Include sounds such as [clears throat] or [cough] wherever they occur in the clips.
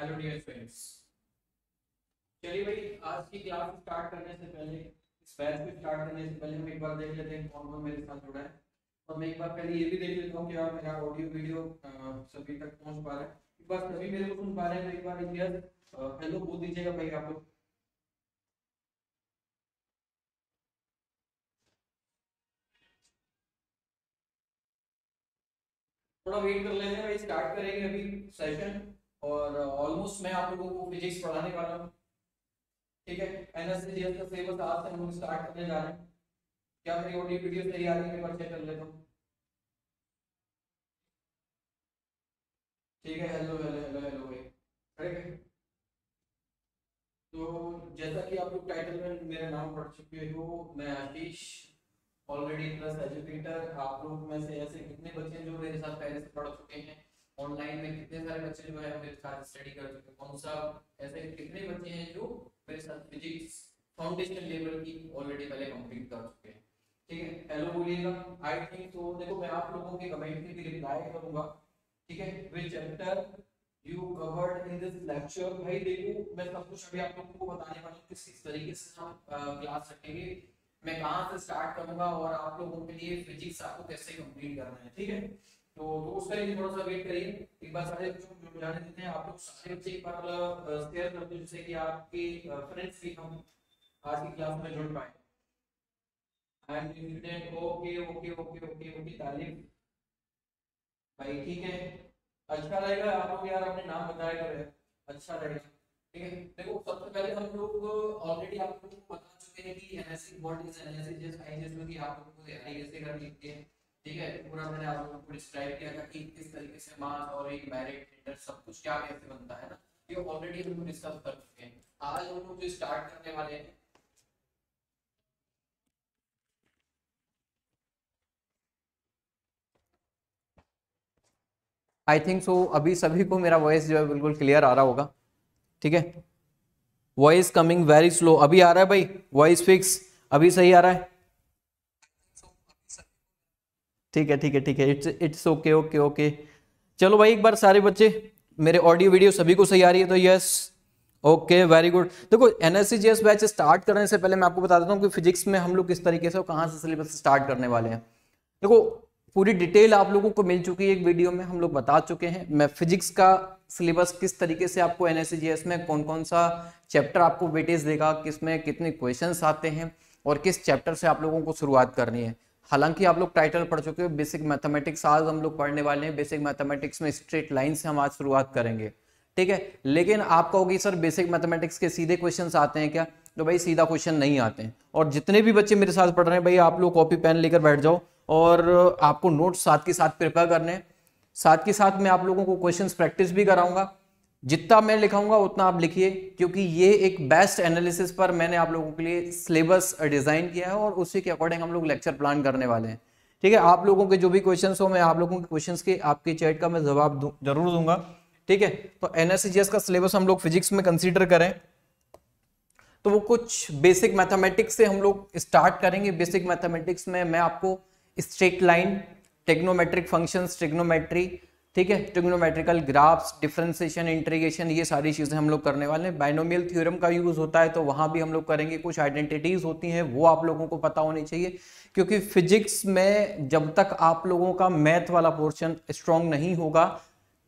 hello dear friends चलिए भाई आज की क्लास स्टार्ट करने से पहले इस बैच को स्टार्ट करने से पहले हम एक बार देख लेते हैं कौन कौन मेरे साथ जुड़ा है और तो मैं एक बार पहले ये भी देख लेता हूँ कि आप मेरा ऑडियो वीडियो सभी तक पहुँच पा रहा है एक बार सभी मेरे को सुन पा रहे हैं तो एक बार एक हेलो बोल दीजिएगा भाई आप लोग थोड़ा वेट कर लेते हैं भाई स्टार्ट करेंगे अभी सेशन और ऑलमोस्ट मैं आप लोगों को फिजिक्स पढ़ाने वाला हूँ ठीक है एनएससीजीएस का सिलेबस आज से हम स्टार्ट करने जा रहे हैं क्या मेरी ऑडियो वीडियो सही आ रही है पेपर चेक कर लेता हूँ ठीक है हेलो हेलो हेलो हेलो भाई है तो जैसा कि आप लोग टाइटल में मेरा नाम पढ़ चुके हो मैं आशीष ऑलरेडी प्लस एजुकेटर आप लोग में से ऐसे कितने बच्चे हैं जो मेरे साथ पहले से पढ़ चुके हैं ऑनलाइन में कितने सारे बच्चे जो है मेरे साथ स्टडी कर चुके कौन सा ऐसे कितने बच्चे हैं जो मेरे साथ फिजिक्स फाउंडेशन लेवल की ऑलरेडी पहले कंप्लीट कर चुके हैं ठीक है हेलो बोलिएगा आई थिंक तो देखो मैं आप लोगों के कमेंट की रिप्लाई करूंगा ठीक है which chapter you covered in this lecture भाई देखो मैं सब कुछ अभी आप लोगों को बताने वाला हूं किस किस तरीके से हम क्लास रखेंगे मैं कहां से स्टार्ट करूंगा और आप लोगों के लिए फिजिक्स आपको कैसे कंप्लीट करना है ठीक है तो तो उसका लिए थोड़ा सा वेट करिए एक बार सारे बच्चों को जाने देते हैं आप लोग सारे बच्चे एक बार शेयर कर दो जिससे कि आपके फ्रेंड्स भी हम आज की क्लास में जुड़ पाए I am incident okay okay okay okay okay Talib भाई ठीक है अच्छा रहेगा आप लोग यार अपने नाम बताया करें अच्छा रहेगा ठीक है देखो सबसे पहले हम लोग ऑलरेडी आप लोगों को बता चुके हैं कि NSC what is NSC just ISS में भी आप लोगों को आईएसए कर लिखते ठीक है पूरा मैंने आप लोगों को डिस्क्राइब किया था कि किस तरीके से मास और एक मैरिट इंटर सब कुछ क्या कैसे बनता है ना ये ऑलरेडी हम डिस्कस कर चुके हैं आज हम लोग जो स्टार्ट करने वाले हैं आई थिंक सो अभी सभी को मेरा वॉइस जो है बिल्कुल क्लियर आ रहा होगा ठीक है वॉइस कमिंग वेरी स्लो अभी आ रहा है भाई वॉइस फिक्स अभी सही आ रहा है ठीक है ठीक है ठीक है it's it's okay okay okay चलो भाई एक बार सारे बच्चे मेरे ऑडियो वीडियो सभी को सही आ रही है तो यस ओके वेरी गुड देखो N S C G S batch start करने से पहले मैं आपको बता देता हूँ कि फिजिक्स में हम लोग किस तरीके से और कहाँ से सिलेबस स्टार्ट करने वाले हैं देखो पूरी डिटेल आप लोगों को मिल चुकी है एक वीडियो में हम लोग बता चुके हैं मैं फिजिक्स का सिलेबस किस तरीके से आपको एन एस जी एस में कौन कौन सा चैप्टर आपको वेटेज देगा किस में कितने क्वेश्चन आते हैं और किस चैप्टर से आप लोगों को शुरुआत करनी है हालांकि आप लोग टाइटल पढ़ चुके हो बेसिक मैथमेटिक्स आज हम लोग पढ़ने वाले हैं बेसिक मैथमेटिक्स में स्ट्रेट लाइन से हम आज शुरुआत करेंगे ठीक है लेकिन आप कहोगे सर बेसिक मैथमेटिक्स के सीधे क्वेश्चन आते हैं क्या तो भाई सीधा क्वेश्चन नहीं आते हैं और जितने भी बच्चे मेरे साथ पढ़ रहे हैं भाई आप लोग कॉपी पेन लेकर बैठ जाओ और आपको नोट्स साथ के साथ प्रिपेयर करने साथ के साथ मैं आप लोगों को क्वेश्चंस प्रैक्टिस भी कराऊंगा जितना मैं लिखाऊंगा उतना आप लिखिए क्योंकि ये एक बेस्ट एनालिसिस पर मैंने आप लोगों के लिए सिलेबस डिज़ाइन किया है और उसी के अकॉर्डिंग हम लोग लेक्चर प्लान करने वाले हैं ठीक है आप लोगों के जो भी क्वेश्चन हो मैं आप लोगों के क्वेश्चंस के आपके चैट का मैं जवाब जरूर दूंगा ठीक है तो एनएससीजीएस का सिलेबस हम लोग फिजिक्स में कंसिडर करें तो वो कुछ बेसिक मैथमेटिक्स से हम लोग स्टार्ट करेंगे बेसिक मैथमेटिक्स में मैं आपको straight line trigonometric function trigonometry ठीक है ट्रिग्नोमेट्रिकल ग्राफ्स डिफ्रेंसिएशन इंट्रीगेशन ये सारी चीज़ें हम लोग करने वाले हैं बाइनोमियल थ्योरम का यूज़ होता है तो वहाँ भी हम लोग करेंगे कुछ आइडेंटिटीज़ होती हैं वो आप लोगों को पता होनी चाहिए क्योंकि फिजिक्स में जब तक आप लोगों का मैथ वाला पोर्शन स्ट्रॉन्ग नहीं होगा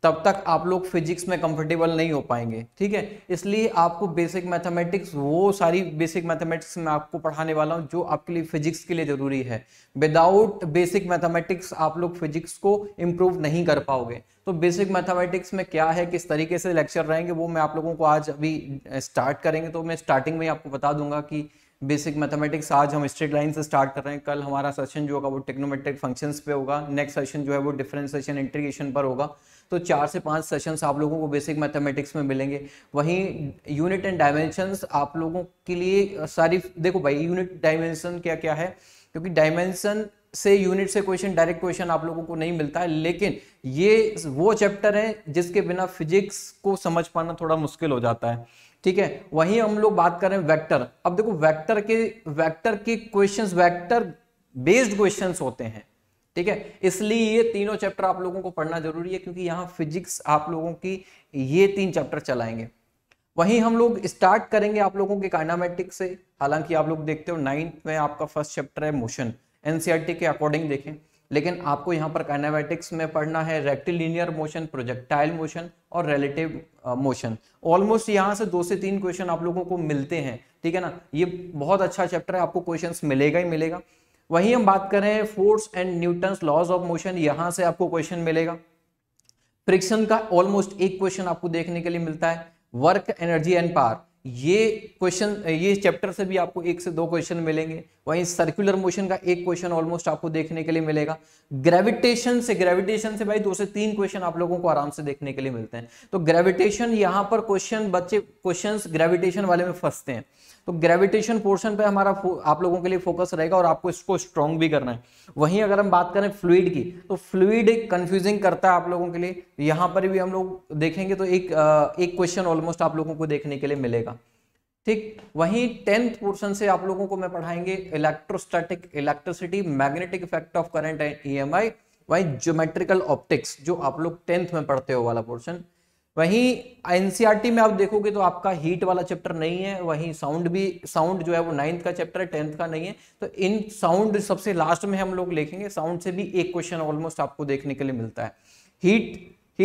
तब तक आप लोग फिजिक्स में कंफर्टेबल नहीं हो पाएंगे ठीक है इसलिए आपको बेसिक मैथमेटिक्स वो सारी बेसिक मैथमेटिक्स मैं आपको पढ़ाने वाला हूँ जो आपके लिए फिजिक्स के लिए ज़रूरी है विदाउट बेसिक मैथमेटिक्स आप लोग फिजिक्स को इम्प्रूव नहीं कर पाओगे तो बेसिक मैथमेटिक्स में क्या है किस तरीके से लेक्चर रहेंगे वो मैं आप लोगों को आज अभी स्टार्ट करेंगे तो मैं स्टार्टिंग में आपको बता दूंगा कि बेसिक मैथमेटिक्स आज हम स्ट्रेट लाइन से स्टार्ट कर रहे हैं कल हमारा सेशन जो होगा वो टेक्नोमेट्रिक फंक्शंस पे होगा नेक्स्ट सेशन जो है वो डिफरेंशिएशन इंटीग्रेशन पर होगा तो चार से पांच सेशंस आप लोगों को बेसिक मैथमेटिक्स में मिलेंगे वहीं यूनिट एंड डायमेंशंस आप लोगों के लिए सारी देखो भाई यूनिट डायमेंशन क्या क्या है क्योंकि डायमेंशन से यूनिट से क्वेश्चन डायरेक्ट क्वेश्चन आप लोगों को नहीं मिलता है लेकिन ये वो चैप्टर है जिसके बिना फिजिक्स को समझ पाना थोड़ा मुश्किल हो जाता है ठीक है वहीं हम लोग बात कर रहे हैं वेक्टर अब देखो वेक्टर के वेक्टर के क्वेश्चंस वेक्टर बेस्ड क्वेश्चंस होते हैं ठीक है इसलिए ये तीनों चैप्टर आप लोगों को पढ़ना जरूरी है क्योंकि यहाँ फिजिक्स आप लोगों की ये तीन चैप्टर चलाएंगे वहीं हम लोग स्टार्ट करेंगे आप लोगों के काइनामेटिक्स से हालांकि आप लोग देखते हो नाइन्थ में आपका फर्स्ट चैप्टर है मोशन एनसीईआरटी e के अकॉर्डिंग देखें लेकिन आपको यहाँ पर काइनामेटिक्स में पढ़ना है रेक्टिलिनियर मोशन प्रोजेक्टाइल मोशन और रिलेटिव मोशन ऑलमोस्ट यहाँ से दो से तीन क्वेश्चन आप लोगों को मिलते हैं ठीक है ना ये बहुत अच्छा चैप्टर है आपको क्वेश्चन मिलेगा ही मिलेगा वहीं हम बात करें force and Newton laws of motion यहां से आपको क्वेश्चन मिलेगा फ्रिक्शन का ऑलमोस्ट एक क्वेश्चन आपको देखने के लिए मिलता है वर्क एनर्जी एंड पार ये क्वेश्चन ये चैप्टर से भी आपको एक से दो क्वेश्चन मिलेंगे वहीं सर्कुलर मोशन का एक क्वेश्चन ऑलमोस्ट आपको देखने के लिए मिलेगा ग्रेविटेशन से ग्रेविटेशन से भाई दो से तीन क्वेश्चन आप लोगों को आराम से देखने के लिए मिलते हैं तो ग्रेविटेशन यहाँ पर क्वेश्चन बच्चे क्वेश्चन ग्रेविटेशन वाले में फंसते हैं तो ग्रेविटेशन पोर्शन पे हमारा आप लोगों के लिए फोकस रहेगा और आपको इसको स्ट्रॉन्ग भी करना है वहीं अगर हम बात करें फ्लूड की तो फ्लूड एक कंफ्यूजिंग करता है आप लोगों के लिए यहाँ पर भी हम लोग देखेंगे तो एक एक क्वेश्चन ऑलमोस्ट आप लोगों को देखने के लिए मिलेगा ठीक वहीं टेंथ पोर्शन से आप लोगों को मैं पढ़ाएंगे electrostatic electricity magnetic effect of current and EMI वहीं ज्योमेट्रिकल ऑप्टिक्स जो आप लोग टेंथ में पढ़ते हो वाला पोर्शन वहीं एनसीईआरटी e में आप देखोगे तो आपका हीट वाला चैप्टर नहीं है वहीं साउंड भी साउंड जो है वो नाइन्थ का चैप्टर है टेंथ का नहीं है तो इन साउंड सबसे लास्ट में हम लोग लिखेंगे साउंड से भी एक क्वेश्चन ऑलमोस्ट आपको देखने के लिए मिलता है हीट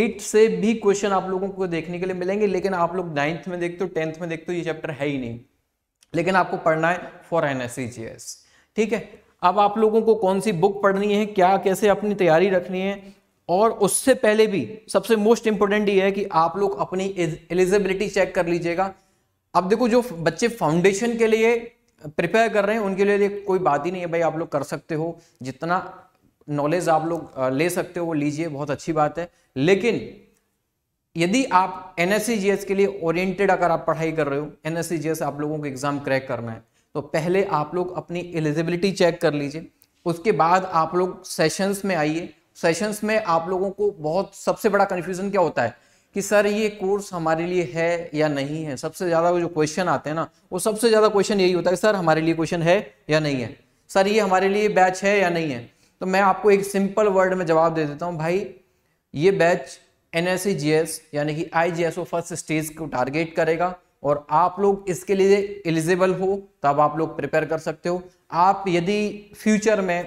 एट से भी क्वेश्चन आप लोगों को देखने के लिए मिलेंगे लेकिन आप लोग नाइन्थ में देखते हो टेंथ में देखते हो ये चैप्टर है ही नहीं लेकिन आपको पढ़ना है फॉर एन एस ठीक है अब आप लोगों को कौन सी बुक पढ़नी है क्या कैसे अपनी तैयारी रखनी है और उससे पहले भी सबसे मोस्ट इंपॉर्टेंट ये है कि आप लोग अपनी एलिजिबिलिटी चेक कर लीजिएगा अब देखो जो बच्चे फाउंडेशन के लिए प्रिपेयर कर रहे हैं उनके लिए कोई बात ही नहीं है भाई आप लोग कर सकते हो जितना नॉलेज आप लोग ले सकते हो वो लीजिए बहुत अच्छी बात है लेकिन यदि आप एन के लिए ओरिएंटेड अगर आप पढ़ाई कर रहे हो एन आप लोगों को एग्जाम क्रैक करना है तो पहले आप लोग अपनी एलिजिबिलिटी चेक कर लीजिए उसके बाद आप लोग सेशंस में आइए सेशंस में आप लोगों को बहुत सबसे बड़ा कन्फ्यूजन क्या होता है कि सर ये कोर्स हमारे लिए है या नहीं है सबसे ज़्यादा जो क्वेश्चन आते हैं ना वो सबसे ज़्यादा क्वेश्चन यही होता है सर हमारे लिए क्वेश्चन है या नहीं है सर ये हमारे लिए बैच है या नहीं है तो मैं आपको एक सिंपल वर्ड में जवाब दे देता हूँ भाई ये बैच एन e यानी कि आई जी फर्स्ट स्टेज को टारगेट करेगा और आप लोग इसके लिए एलिजिबल हो तब आप लोग प्रिपेयर कर सकते हो आप यदि फ्यूचर में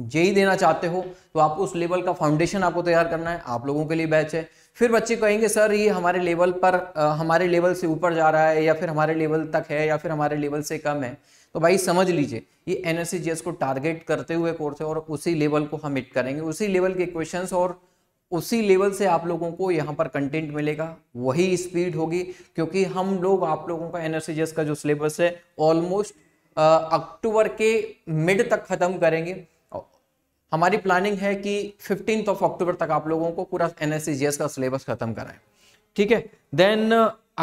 जेई [clears throat] e e देना चाहते हो तो आप उस लेवल का फाउंडेशन आपको तैयार करना है आप लोगों के लिए बैच है फिर बच्चे कहेंगे सर ये हमारे लेवल पर आ, हमारे लेवल से ऊपर जा रहा है या फिर हमारे लेवल तक है या फिर हमारे लेवल से कम है तो भाई समझ लीजिए ये एन को टारगेट करते हुए कोर्स है और उसी लेवल को हम हिट करेंगे उसी लेवल के क्वेश्चन और उसी लेवल से आप लोगों को यहाँ पर कंटेंट मिलेगा वही स्पीड होगी क्योंकि हम लोग आप लोगों का एन का जो सिलेबस है ऑलमोस्ट अक्टूबर के मिड तक ख़त्म करेंगे हमारी प्लानिंग है कि फिफ्टीन ऑफ अक्टूबर तक आप लोगों को पूरा एन का सिलेबस खत्म कराएं ठीक है देन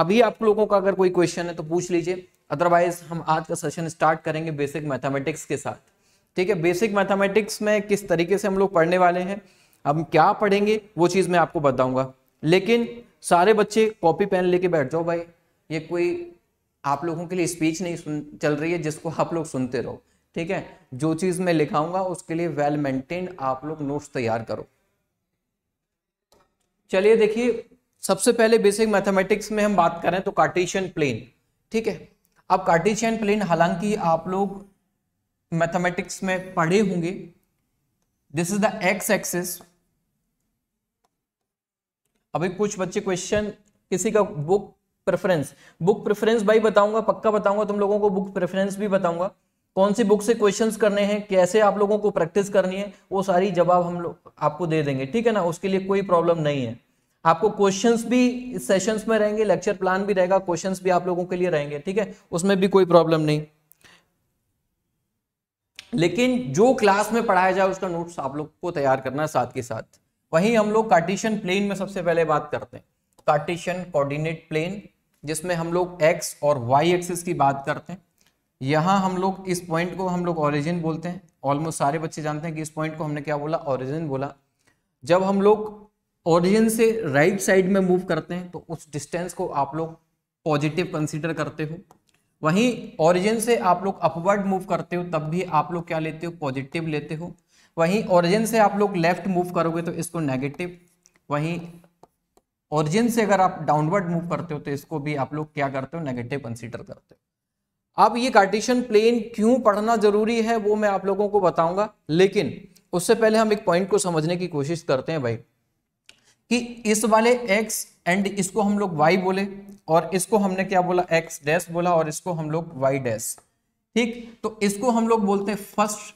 अभी आप लोगों का अगर कोई क्वेश्चन है तो पूछ लीजिए अदरवाइज हम आज का सेशन स्टार्ट करेंगे बेसिक मैथमेटिक्स के साथ ठीक है बेसिक मैथमेटिक्स में किस तरीके से हम लोग पढ़ने वाले हैं हम क्या पढ़ेंगे वो चीज़ मैं आपको बताऊंगा लेकिन सारे बच्चे कॉपी पेन लेके बैठ जाओ भाई ये कोई आप लोगों के लिए स्पीच नहीं सुन चल रही है जिसको आप लोग सुनते रहो ठीक है जो चीज़ मैं लिखाऊंगा उसके लिए वेल मेंटेन आप लोग नोट्स तैयार करो चलिए देखिए सबसे पहले बेसिक मैथमेटिक्स में हम बात करें तो कार्टेशियन प्लेन ठीक है अब कार्टेशियन प्लेन हालांकि आप लोग मैथमेटिक्स में पढ़े होंगे this is the X axis अभी कुछ बच्चे क्वेश्चन किसी का बुक प्रेफरेंस बुक प्रेफरेंस भाई बताऊंगा पक्का बताऊंगा तुम लोगों को बुक प्रेफरेंस भी बताऊंगा कौन सी बुक से क्वेश्चंस करने हैं कैसे आप लोगों को प्रैक्टिस करनी है वो सारी जवाब हम लोग आपको दे देंगे ठीक है ना उसके लिए कोई प्रॉब्लम नहीं है आपको क्वेश्चंस भी इस सेशंस में रहेंगे लेक्चर प्लान भी रहेगा क्वेश्चंस भी आप लोगों के लिए रहेंगे ठीक है उसमें भी कोई प्रॉब्लम नहीं लेकिन जो क्लास में पढ़ाया जाए उसका नोट्स आप लोग को तैयार करना है साथ के साथ वहीं हम लोग कार्टिशन प्लेन में सबसे पहले बात करते हैं कार्टिशन कोऑर्डिनेट प्लेन जिसमें हम लोग एक्स और वाई एक्सिस की बात करते हैं यहां हम लोग इस पॉइंट को हम लोग ऑरिजिन बोलते हैं ऑलमोस्ट सारे बच्चे जानते हैं कि इस पॉइंट को हमने क्या बोला ऑरिजिन बोला जब हम लोग ओरिजिन से राइट right साइड में मूव करते हैं तो उस डिस्टेंस को आप लोग पॉजिटिव कंसीडर करते हो वहीं ओरिजिन से आप लोग अपवर्ड मूव करते हो तब भी आप लोग क्या लेते हो पॉजिटिव लेते हो वहीं ओरिजिन से आप लोग लेफ्ट मूव करोगे तो इसको नेगेटिव वहीं ओरिजिन से अगर आप डाउनवर्ड मूव करते हो तो इसको भी आप लोग क्या करते हो नेगेटिव कंसिडर करते हो अब ये कार्टिशन प्लेन क्यों पढ़ना जरूरी है वो मैं आप लोगों को बताऊंगा लेकिन उससे पहले हम एक पॉइंट को समझने की कोशिश करते हैं भाई कि इस वाले x एंड इसको हम लोग y बोले और इसको हमने क्या बोला x डैश बोला और इसको हम लोग y डैश ठीक तो इसको हम लोग बोलते हैं फर्स्ट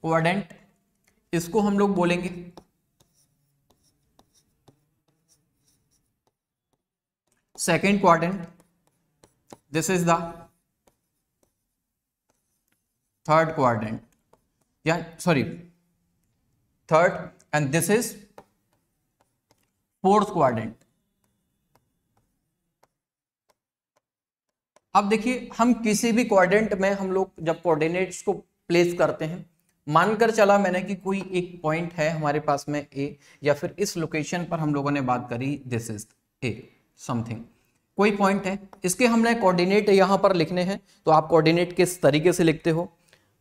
क्वाड्रेंट इसको हम लोग बोलेंगे second quadrant this is the third quadrant या sorry third and this is fourth quadrant अब देखिए हम किसी भी क्वाड्रेंट में हम लोग जब कोऑर्डिनेट्स को प्लेस करते हैं मानकर चला मैंने कि कोई एक पॉइंट है हमारे पास में ए या फिर इस लोकेशन पर हम लोगों ने बात करी दिस इज ए समथिंग कोई पॉइंट है इसके हमने कोऑर्डिनेट यहां पर लिखने हैं तो आप कोऑर्डिनेट किस तरीके से लिखते हो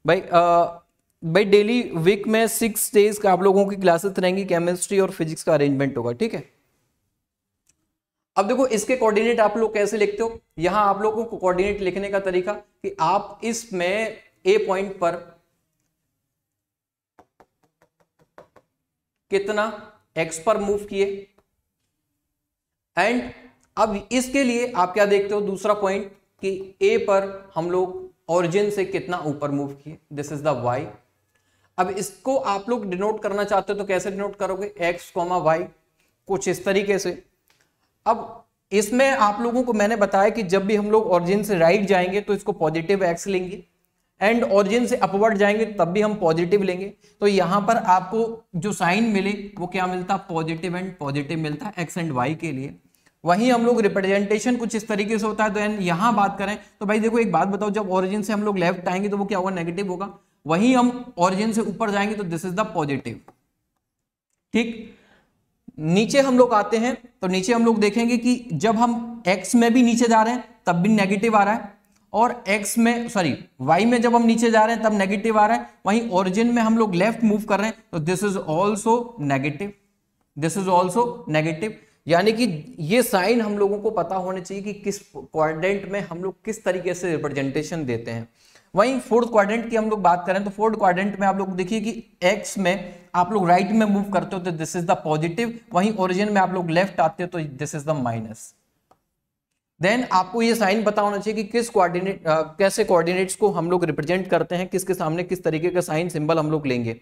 भाई आ, भाई डेली वीक में सिक्स डेज का आप लोगों की क्लासेस रहेंगी केमिस्ट्री और फिजिक्स का अरेंजमेंट होगा ठीक है अब देखो इसके कोऑर्डिनेट आप लोग कैसे लिखते हो यहां आप लोगों को कोऑर्डिनेट लिखने का तरीका कि आप इसमें ए पॉइंट पर कितना एक्स पर मूव किए एंड अब इसके लिए आप क्या देखते हो दूसरा पॉइंट कि ए पर हम लोग ओरिजिन से कितना ऊपर मूव किए दिस इज द वाई अब इसको आप लोग डिनोट करना चाहते हो तो कैसे डिनोट करोगे एक्स कॉमा वाई कुछ इस तरीके से अब इसमें आप लोगों को मैंने बताया कि जब भी हम लोग ऑरिजिन से राइट जाएंगे तो इसको पॉजिटिव एक्स लेंगे एंड ऑरिजिन से अपवर्ड जाएंगे तब भी हम पॉजिटिव लेंगे तो यहां पर आपको जो साइन मिले वो क्या मिलता पॉजिटिव एंड पॉजिटिव मिलता एक्स एंड वाई के लिए वहीं हम लोग रिप्रेजेंटेशन कुछ इस तरीके से होता है तो यहां बात करें तो भाई देखो एक बात बताओ जब ऑरिजिन से हम लोग लेफ्ट आएंगे तो वो क्या होगा नेगेटिव होगा वहीं हम ऑरिजिन से ऊपर जाएंगे तो दिस इज द पॉजिटिव ठीक नीचे हम लोग आते हैं तो नीचे हम लोग देखेंगे कि जब हम x में भी नीचे जा रहे हैं तब भी नेगेटिव आ रहा है और x में सॉरी y में जब हम नीचे जा रहे हैं तब नेगेटिव आ रहा है वहीं ओरिजिन में हम लोग लेफ्ट मूव कर रहे हैं तो this is also negative this is also negative यानी कि ये साइन हम लोगों को पता होने चाहिए कि किस क्वाड्रेंट में हम लोग किस तरीके से रिप्रेजेंटेशन देते हैं वहीं फोर्थ क्वाड्रेंट की हम लोग बात करें तो फोर्थ क्वाड्रेंट में आप लोग देखिए कि एक्स में आप लोग राइट में मूव करते हो तो दिस इज द पॉजिटिव वहीं ओरिजिन में आप लोग लेफ्ट आते हो तो this is the minus then आपको ये साइन पता होना चाहिए कि किस कोऑर्डिनेट कैसे कोऑर्डिनेट्स को हम लोग रिप्रेजेंट करते हैं किसके सामने किस तरीके का साइन सिंबल हम लोग लेंगे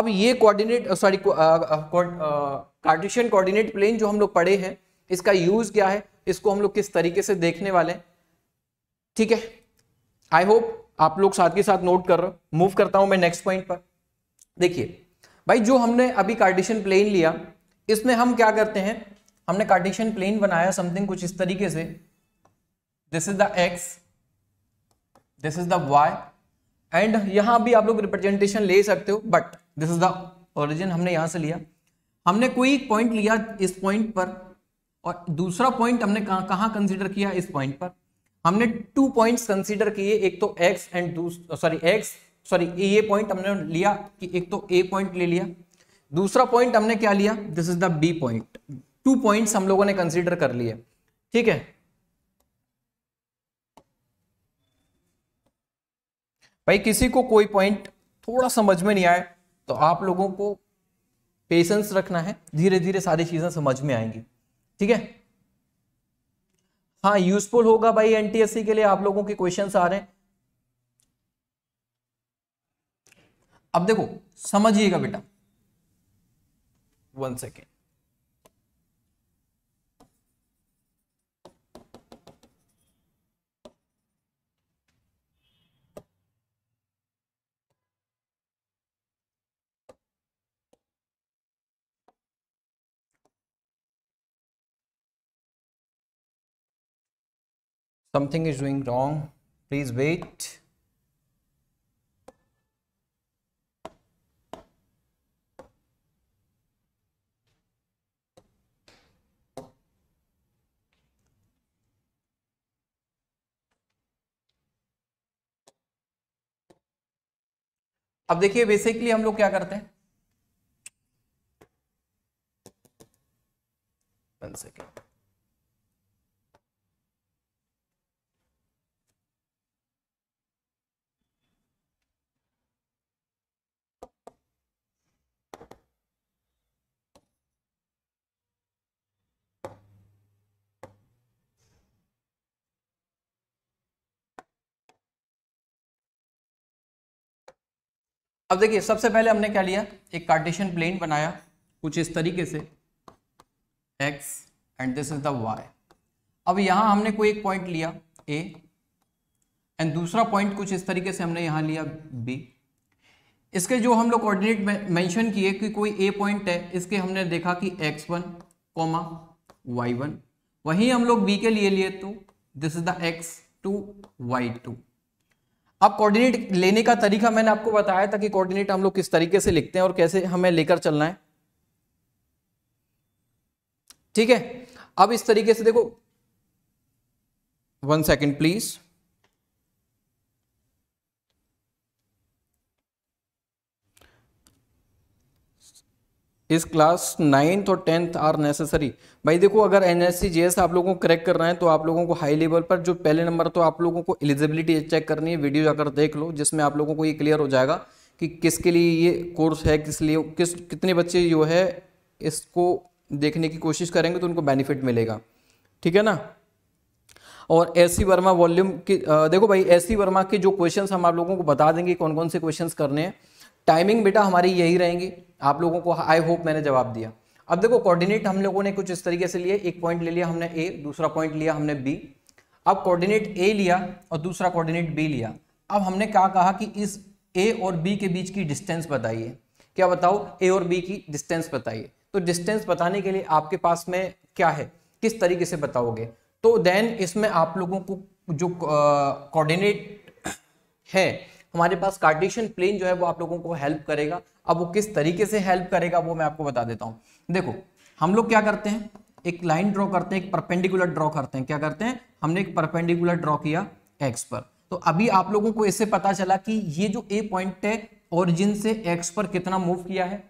अब ये coordinate sorry cartesian coordinate plane जो हम लोग पढ़े हैं इसका यूज क्या है इसको हम लोग किस तरीके से देखने वाले हैं ठीक है आई होप आप लोग साथ के साथ नोट कर रहे मूव करता हूं मैं नेक्स्ट पॉइंट पर देखिए भाई जो हमने अभी कार्टिशन प्लेन लिया इसमें हम क्या करते हैं हमने कार्टिशन प्लेन बनाया समथिंग कुछ इस तरीके से this is the x this is the Y and यहां भी आप लोग रिप्रेजेंटेशन ले सकते हो but this is the origin हमने यहां से लिया हमने कोई एक पॉइंट लिया इस पॉइंट पर और दूसरा पॉइंट हमने कहा कंसिडर किया इस पॉइंट पर हमने टू पॉइंट्स कंसीडर किए एक तो X and sorry X sorry ये पॉइंट हमने लिया कि एक तो ए पॉइंट ले लिया दूसरा पॉइंट हमने क्या लिया this is the B point two points हम लोगों ने कंसीडर कर लिए ठीक है भाई किसी को कोई पॉइंट थोड़ा समझ में नहीं आए तो आप लोगों को पेशेंस रखना है धीरे धीरे सारी चीजें समझ में आएंगी ठीक है हाँ यूजफुल होगा भाई एनटीएससी के लिए आप लोगों के क्वेश्चन आ रहे हैं अब देखो समझिएगा बेटा one second something is doing wrong please wait अब देखिए बेसिकली हम लोग क्या करते हैं वन सेकेंड अब देखिए सबसे पहले हमने क्या लिया एक कार्टेशियन प्लेन बनाया कुछ इस तरीके से x and this is the y अब यहां हमने कोई एक पॉइंट लिया a एंड दूसरा पॉइंट कुछ इस तरीके से हमने यहां लिया b इसके जो हम लोग कोऑर्डिनेट मेंशन किए कि कोई a पॉइंट है इसके हमने देखा कि x1 वन कोमा वाई वहीं हम लोग b के लिए लिए तो this is the x2 y2 अब कोऑर्डिनेट लेने का तरीका मैंने आपको बताया था कि कोऑर्डिनेट हम लोग किस तरीके से लिखते हैं और कैसे हमें लेकर चलना है ठीक है अब इस तरीके से देखो वन सेकेंड प्लीज़ इस क्लास नाइन्थ और टेंथ आर नेसेसरी भाई देखो अगर एन एस सी जी आप लोगों को क्रैक करना है तो आप लोगों को हाई लेवल पर जो पहले नंबर तो आप लोगों को एलिजिबिलिटी चेक करनी है वीडियो जाकर देख लो जिसमें आप लोगों को ये क्लियर हो जाएगा कि किसके लिए ये कोर्स है किस लिए किस कितने बच्चे जो है इसको देखने की कोशिश करेंगे तो उनको बेनिफिट मिलेगा ठीक है ना और एस सी वर्मा वॉल्यूम की देखो भाई एस सी वर्मा के जो क्वेश्चन हम आप लोगों को बता देंगे कौन कौन से क्वेश्चन करने हैं टाइमिंग बेटा हमारी यही रहेंगी आप लोगों को आई होप मैंने जवाब दिया अब देखो कोऑर्डिनेट हम लोगों ने कुछ इस तरीके से लिए एक पॉइंट ले लिया हमने ए दूसरा पॉइंट लिया हमने बी अब कोऑर्डिनेट ए लिया और दूसरा कोऑर्डिनेट बी लिया अब हमने क्या कहा कि इस ए और बी के बीच की डिस्टेंस बताइए क्या बताओ ए और बी की डिस्टेंस बताइए तो डिस्टेंस बताने के लिए आपके पास में क्या है किस तरीके से बताओगे तो देन इसमें आप लोगों को जो कोऑर्डिनेट है हमारे पास कार्टेशियन प्लेन जो है वो आप लोगों को हेल्प करेगा अब वो किस तरीके से हेल्प करेगा वो मैं आपको बता देता हूं देखो हम लोग क्या करते हैं एक लाइन ड्रॉ करते हैं एक परपेंडिकुलर ड्रॉ करते हैं क्या करते हैं हमने एक परपेंडिकुलर ड्रॉ किया एक्स पर तो अभी आप लोगों को इससे पता चला कि ये जो ए पॉइंट है ओरिजिन से एक्स पर कितना मूव किया है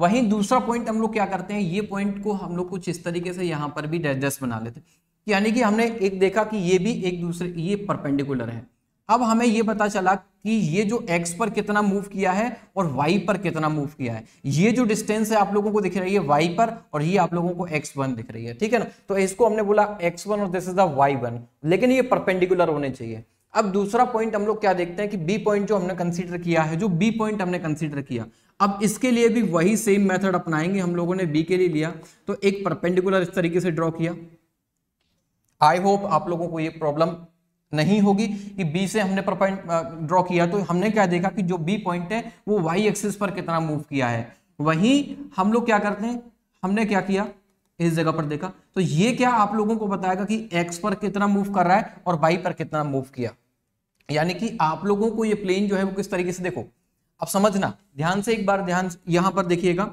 वहीं दूसरा पॉइंट हम लोग क्या करते हैं ये पॉइंट को हम लोग कुछ इस तरीके से यहाँ पर भी एडजस्ट बना लेते हैं यानी कि हमने एक देखा कि ये भी एक दूसरे ये परपेंडिकुलर है अब हमें ये पता चला कि ये जो x पर कितना मूव किया है और y पर कितना मूव किया है ये जो डिस्टेंस है आप लोगों को दिख रही है y पर और ये आप लोगों को x1 दिख रही है ठीक है ना तो इसको हमने बोला x1 और दिस इज द y1 लेकिन ये परपेंडिकुलर होने चाहिए अब दूसरा पॉइंट हम लोग क्या देखते हैं कि बी पॉइंट जो हमने कंसिडर किया है जो बी पॉइंट हमने कंसिडर किया अब इसके लिए भी वही सेम मेथड अपनाएंगे हम लोगों ने बी के लिए लिया तो एक परपेंडिकुलर इस तरीके से ड्रॉ किया आई होप आप लोगों को ये प्रॉब्लम नहीं होगी कि बी से हमने पॉइंट ड्रॉ किया तो हमने क्या देखा कि जो बी पॉइंट है वो वाई एक्सिस पर कितना मूव किया है वही हम लोग क्या करते हैं हमने क्या किया इस जगह पर देखा तो ये क्या आप लोगों को बताएगा कि एक्स पर कितना मूव कर रहा है और वाई पर कितना मूव किया यानी कि आप लोगों को ये प्लेन जो है वो किस तरीके से देखो अब समझना ध्यान से एक बार ध्यान यहां पर देखिएगा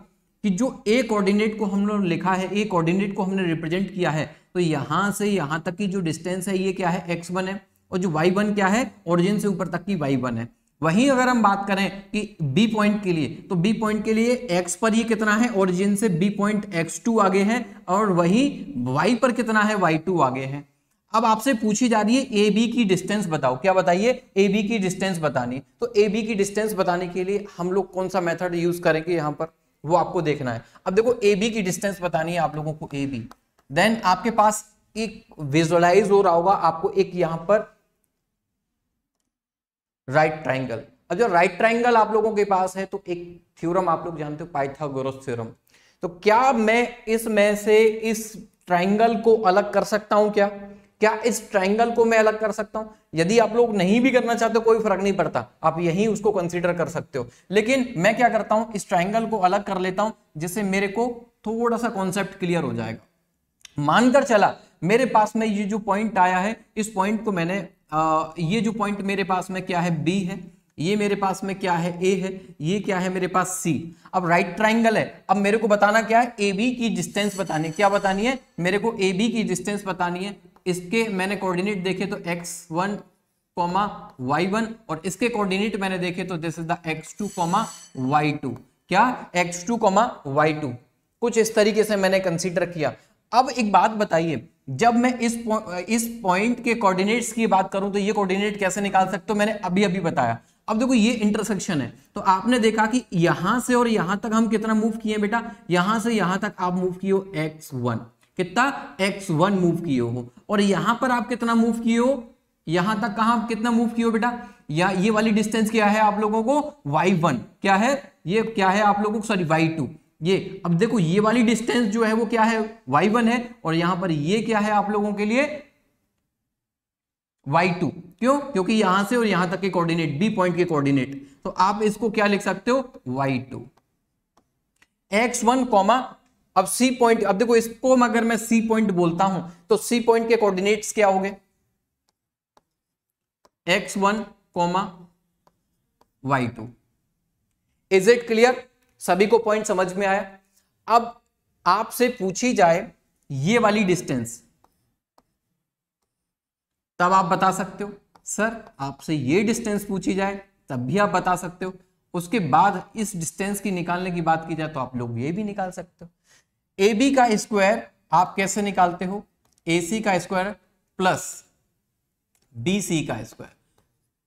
कि जो ए कोऑर्डिनेट को हम लोग लिखा है ए कोऑर्डिनेट को हमने रिप्रेजेंट किया है तो यहां से यहां तक की जो डिस्टेंस है ये क्या है एक्स वन है और जो वाई वन क्या है ओरिजिन से ऊपर तक की वाई वन है वहीं अगर हम बात करें कि बी पॉइंट के लिए तो बी पॉइंट के लिए एक्स पर ये कितना है ओरिजिन से बी पॉइंट एक्स टू आगे है और वहीं वाई पर कितना है वाई टू आगे है अब आपसे पूछी जा रही है ए बी की डिस्टेंस बताओ क्या बताइए ए बी की डिस्टेंस बतानी तो ए बी की डिस्टेंस बताने के लिए हम लोग कौन सा मेथड यूज करेंगे यहां पर वो आपको देखना है अब देखो ए बी की डिस्टेंस बतानी है आप लोगों को ए बी देन आपके पास एक विजुअलाइज हो रहा होगा आपको एक यहां पर राइट ट्राइंगल अब जो राइट ट्राइंगल आप लोगों के पास है तो एक थ्योरम आप लोग जानते हो पाइथागोरस थ्योरम तो क्या मैं इसमें से इस ट्राइंगल को अलग कर सकता हूं क्या क्या इस ट्राइंगल को मैं अलग कर सकता हूं यदि आप लोग नहीं भी करना चाहते कोई फर्क नहीं पड़ता आप यही उसको कंसीडर कर सकते हो लेकिन मैं क्या करता हूं इस ट्राइंगल को अलग कर लेता हूं जिससे मेरे को थोड़ा सा कॉन्सेप्ट क्लियर हो जाएगा मानकर चला मेरे पास में ये जो पॉइंट आया है इस पॉइंट को मैंने आ, ये जो पॉइंट मेरे पास में क्या है बी है ये मेरे पास में क्या है ए है ये क्या है मेरे पास सी अब राइट ट्राइंगल है अब मेरे को बताना क्या है ए बी की डिस्टेंस बतानी है क्या बतानी है मेरे को ए बी की डिस्टेंस बतानी है इसके मैंने कोऑर्डिनेट देखे तो X one comma Y one और इसके कोऑर्डिनेट मैंने देखे तो this is the X two comma Y two क्या X two comma Y two कुछ इस तरीके से मैंने कंसिडर किया अब एक बात बताइए जब मैं इस इस पॉइंट के कोऑर्डिनेट्स की बात करूं तो ये कोऑर्डिनेट कैसे निकाल सकते हो मैंने अभी अभी बताया अब देखो ये इंटरसेक्शन है तो आपने देखा कि यहां से और यहां तक हम कितना मूव किए बेटा यहां से यहां तक आप मूव किए हो एक्स वन कितना एक्स वन मूव किए हो और यहां पर आप कितना मूव किए हो यहां तक कहा कितना मूव किए हो बेटा या ये वाली डिस्टेंस क्या है आप लोगों को वाई वन क्या है ये क्या है आप लोगों को सॉरी वाई टू ये अब देखो ये वाली डिस्टेंस जो है वो क्या है वाई वन है और यहां पर ये क्या है आप लोगों के लिए वाई टू क्यों क्योंकि यहां से और यहां तक के कोऑर्डिनेट बी पॉइंट के कोऑर्डिनेट तो आप इसको क्या लिख सकते हो Y two X one comma अब सी पॉइंट अब देखो इसको अगर मैं सी पॉइंट बोलता हूं तो सी पॉइंट के कोऑर्डिनेट्स क्या हो गए X one comma Y two is it clear सभी को पॉइंट समझ में आया अब आपसे पूछी जाए ये वाली डिस्टेंस तब आप बता सकते हो सर आपसे ये डिस्टेंस पूछी जाए तब भी आप बता सकते हो उसके बाद इस डिस्टेंस की निकालने की बात की जाए तो आप लोग ये भी निकाल सकते हो ए बी का स्क्वायर आप कैसे निकालते हो ए सी का स्क्वायर प्लस बी सी का स्क्वायर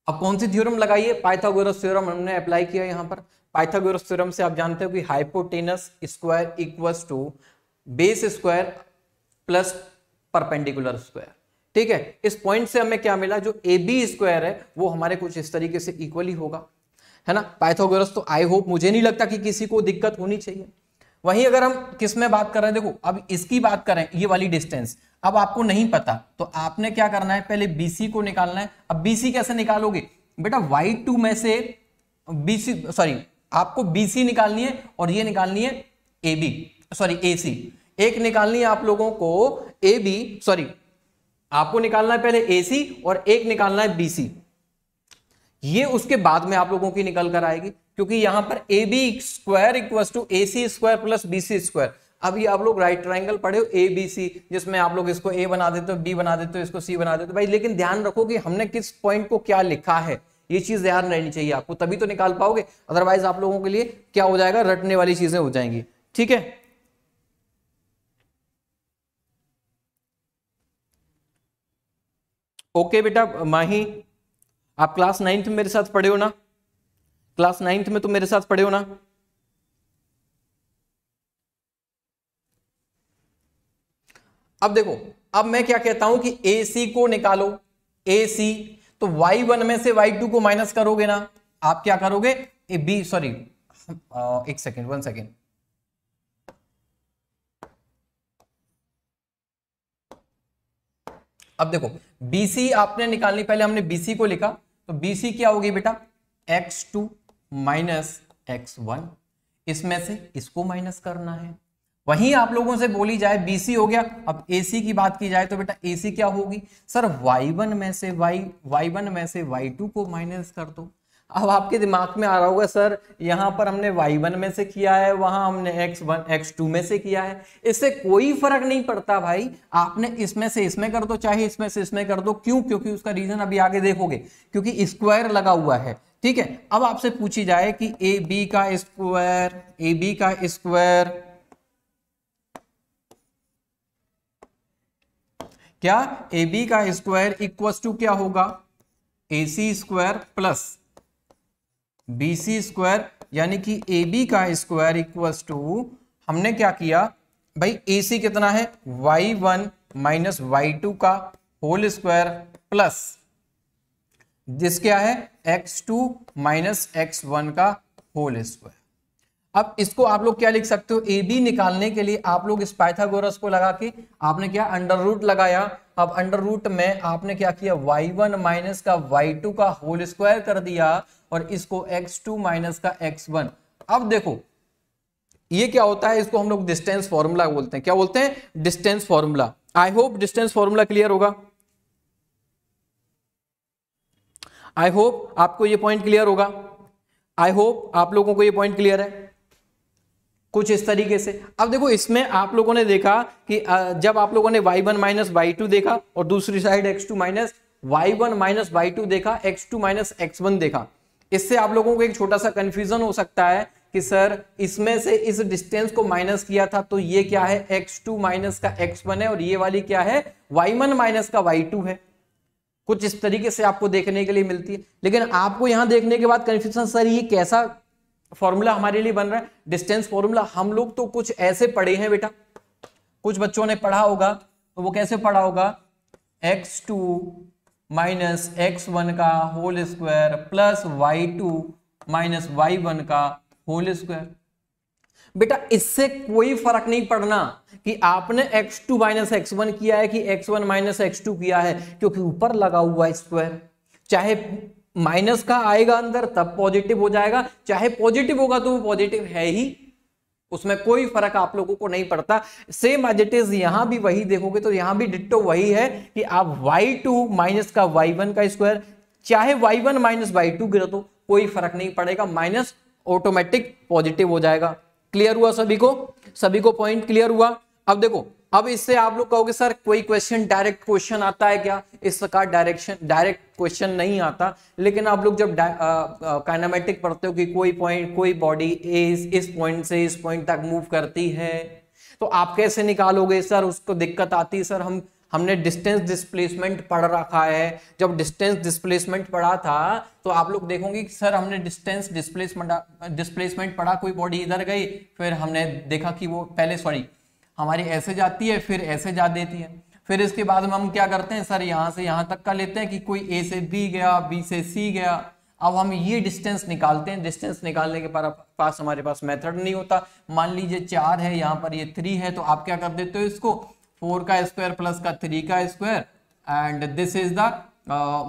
अब कौन सी थ्योरम लगाइए पाइथागोरस थ्योरम हमने अप्लाई किया यहां पर पाइथागोरस थ्योरम से आप जानते हो कि hypotenuse square equals to base square plus perpendicular square ठीक है इस पॉइंट से हमें क्या मिला जो ए बी स्क्वायर है वो हमारे कुछ इस तरीके से इक्वली होगा है ना पाइथागोरस तो आई होप मुझे नहीं लगता कि किसी को दिक्कत होनी चाहिए वहीं अगर हम किस में बात कर रहे हैं देखो अब इसकी बात करें ये वाली डिस्टेंस अब आपको नहीं पता तो आपने क्या करना है पहले बीसी को निकालना है अब बीसी कैसे निकालोगे बेटा वाई टू में से बीसी सॉरी आपको बीसी निकालनी है और ये निकालनी है ए बी सॉरी ए सी एक निकालनी है आप लोगों को ए बी सॉरी आपको निकालना है पहले ए सी और एक निकालना है बी सी ये उसके बाद में आप लोगों की निकल कर आएगी क्योंकि यहां पर A B square equal to A C square plus B C square अभी आप लोग राइट ट्राइंगल पढ़े हो ए बी सी जिसमें आप लोग इसको ए बना देते हो बी बना देते हो इसको सी बना देते हो भाई लेकिन ध्यान रखो कि हमने किस पॉइंट को क्या लिखा है ये चीज ध्यान रहनी चाहिए आपको तभी तो निकाल पाओगे अदरवाइज आप लोगों के लिए क्या हो जाएगा रटने वाली चीजें हो जाएंगी ठीक है ओके बेटा माही आप क्लास नाइन्थ में मेरे साथ पढ़े हो ना क्लास नाइन्थ में तुम मेरे साथ पढ़े हो ना अब देखो अब मैं क्या कहता हूं कि ए सी को निकालो ए सी तो वाई वन में से वाई टू को माइनस करोगे ना आप क्या करोगे ए बी सॉरी एक सेकेंड वन सेकेंड अब देखो BC आपने निकालनी पहले हमने BC को लिखा तो BC क्या होगी बेटा x2 टू माइनस एक्स इसमें से इसको माइनस करना है वहीं आप लोगों से बोली जाए बीसी हो गया अब एसी की बात की जाए तो बेटा एसी क्या होगी सर वाई वन में से वाई वाई वन में से वाई टू को माइनस कर दो अब आपके दिमाग में आ रहा होगा सर यहां पर हमने वाई वन में से किया है वहां हमने एक्स वन एक्स टू में से किया है इससे कोई फर्क नहीं पड़ता भाई आपने इसमें से इसमें कर दो चाहे इसमें से इसमें कर दो क्यों क्योंकि उसका रीजन अभी आगे देखोगे क्योंकि स्क्वायर लगा हुआ है ठीक है अब आपसे पूछी जाए कि ए बी का स्क्वायर ए बी का स्क्वायर क्या ए बी का स्क्वायर इक्वस टू क्या होगा A C square plus B C square यानी कि ए बी का स्क्वायर इक्वस टू हमने क्या किया भाई ए सी कितना है Y one minus Y two का होल स्क्वायर प्लस जिस क्या है X two minus X one का होल स्क्वायर अब इसको आप लोग क्या लिख सकते हो ए बी निकालने के लिए आप लोग इस पाइथागोरस को लगा के आपने क्या अंडर रूट लगाया अब अंडर रूट में आपने क्या किया वाई वन माइनस का वाई टू का होल स्क्वायर कर दिया और इसको एक्स टू माइनस का एक्स वन अब देखो ये क्या होता है इसको हम लोग डिस्टेंस फॉर्मूला बोलते हैं क्या बोलते हैं distance formula I hope distance formula clear होगा आई होप आपको ये पॉइंट क्लियर होगा आई होप आप लोगों को ये पॉइंट क्लियर है कुछ इस तरीके से अब देखो इसमें आप लोगों ने देखा कि जब आप लोगों ने Y one minus Y two देखा और दूसरी side X two minus Y one minus Y two देखा X two minus X one देखा इससे आप लोगों को एक छोटा सा कंफ्यूजन हो सकता है कि सर इसमें से इस डिस्टेंस को माइनस किया था तो ये क्या है एक्स टू माइनस का एक्स वन है और ये वाली क्या है वाई वन माइनस का वाई टू है कुछ इस तरीके से आपको देखने के लिए मिलती है लेकिन आपको यहां देखने के बाद कंफ्यूजन सर ये कैसा फॉर्मूला हमारे लिए बन रहा है डिस्टेंस फॉर्मूला हम लोग तो कुछ ऐसे पढ़े हैं बेटा कुछ बच्चों ने पढ़ा होगा तो वो कैसे पढ़ा होगा x2 टू माइनस एक्स का whole square plus y2 two minus Y का होल स्क्वायर बेटा इससे कोई फर्क नहीं पड़ना कि आपने x2 टू माइनस एक्स किया है कि x1 वन माइनस एक्स किया है क्योंकि ऊपर लगा हुआ स्क्वायर चाहे माइनस का आएगा अंदर तब पॉजिटिव हो जाएगा चाहे पॉजिटिव होगा तो वो पॉजिटिव है ही उसमें कोई फर्क आप लोगों को नहीं पड़ता सेम एज इट इज यहां भी वही देखोगे तो यहां भी डिट्टो वही है कि आप वाई टू माइनस का वाई वन का स्क्वायर चाहे Y one minus Y two गिरा तो कोई फर्क नहीं पड़ेगा माइनस ऑटोमेटिक पॉजिटिव हो जाएगा क्लियर हुआ सभी को सभी को पॉइंट क्लियर हुआ अब देखो अब इससे आप लोग कहोगे सर कोई क्वेश्चन डायरेक्ट क्वेश्चन आता है क्या इस प्रकार डायरेक्शन डायरेक्ट क्वेश्चन नहीं आता लेकिन आप लोग जब काइनामेटिक पढ़ते हो कि कोई पॉइंट कोई बॉडी इस इस पॉइंट से इस पॉइंट तक मूव करती है तो आप कैसे निकालोगे सर उसको दिक्कत आती है सर हम हमने डिस्टेंस डिस्प्लेसमेंट पढ़ रखा है जब डिस्टेंस डिस्प्लेसमेंट पढ़ा था तो आप लोग देखोगे कि सर हमने डिस्टेंस डिस्प्लेसमेंट डिस्प्लेसमेंट पढ़ा कोई बॉडी इधर गई फिर हमने देखा कि वो पहले सॉरी हमारी ऐसे जाती है फिर ऐसे जा देती है फिर इसके बाद में हम क्या करते हैं सर यहाँ से यहाँ तक का लेते हैं कि कोई ए से बी गया बी से सी गया अब हम ये डिस्टेंस निकालते हैं डिस्टेंस निकालने के पास हमारे पास मेथड नहीं होता मान लीजिए चार है यहाँ पर ये थ्री है तो आप क्या कर देते हो इसको फोर का स्क्वायर प्लस का थ्री का square and this is the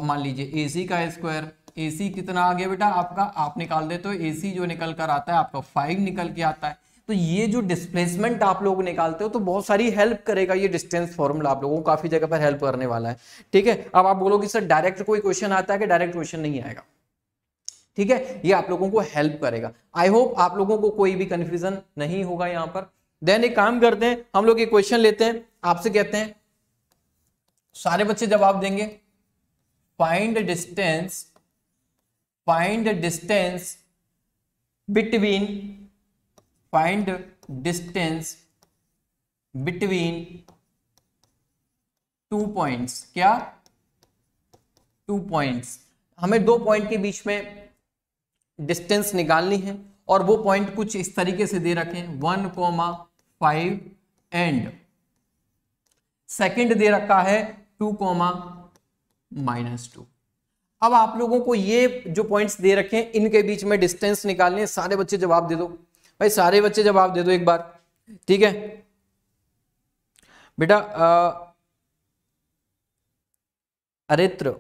मान लीजिए ए सी का स्क्वायर ए सी कितना आ गया बेटा आपका आप निकाल देते हो ए सी जो निकल कर आता है आपका फाइव निकल के आता है तो ये जो डिस्प्लेसमेंट आप लोग निकालते हो तो बहुत सारी हेल्प करेगा ये डिस्टेंस फॉर्मूला आप लोगों को काफी जगह पर हेल्प करने वाला है ठीक है अब आप बोलोगे सर डायरेक्ट कोई क्वेश्चन आता है कि डायरेक्ट क्वेश्चन नहीं आएगा ठीक है ये आप लोगों को हेल्प करेगा आई होप आप लोगों को कोई भी कंफ्यूजन नहीं होगा यहां पर देन एक काम करते हैं हम लोग एक क्वेश्चन लेते हैं आपसे कहते हैं सारे बच्चे जवाब देंगे find distance find distance between find distance between two points क्या टू पॉइंट्स हमें दो पॉइंट के बीच में डिस्टेंस निकालनी है और वो पॉइंट कुछ इस तरीके से दे रखे हैं one comma five and second दे रखा है टू कोमा माइनस टू अब आप लोगों को ये जो पॉइंट्स दे रखे हैं इनके बीच में डिस्टेंस निकालने सारे बच्चे जवाब दे दो भाई सारे बच्चे जवाब दे दो एक बार ठीक है बेटा अरित्र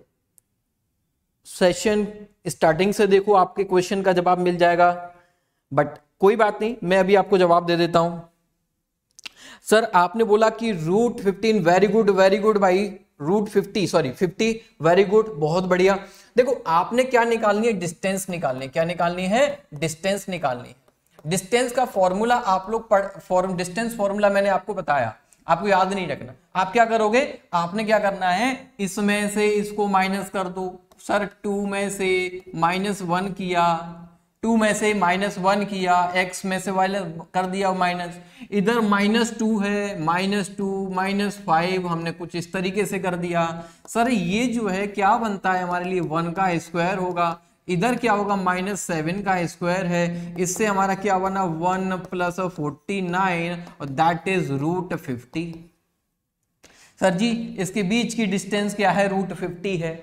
सेशन स्टार्टिंग से देखो आपके क्वेश्चन का जवाब मिल जाएगा बट कोई बात नहीं मैं अभी आपको जवाब दे देता हूं सर आपने बोला कि root fifteen very good very good भाई root fifty sorry fifty very good बहुत बढ़िया देखो आपने क्या निकालनी है डिस्टेंस निकालनी क्या निकालनी है डिस्टेंस निकालनी है डिस्टेंस का फॉर्मूला आप लोग फॉर्म डिस्टेंस फॉर्मूला मैंने आपको बताया आपको याद नहीं रखना आप क्या करोगे आपने क्या करना है इसमें से इसको माइनस कर दो सर टू में से माइनस वन किया टू में से माइनस वन किया एक्स में से वाइनस कर दिया माइनस इधर माइनस टू है माइनस टू माइनस फाइव हमने कुछ इस तरीके से कर दिया सर ये जो है क्या बनता है हमारे लिए वन का स्क्वायर होगा इधर क्या होगा माइनस सेवन का स्क्वायर है इससे हमारा क्या होगा ना वन प्लस फोर्टी नाइन और that is root fifty sir ji इसके बीच की डिस्टेंस क्या है रूट फिफ्टी है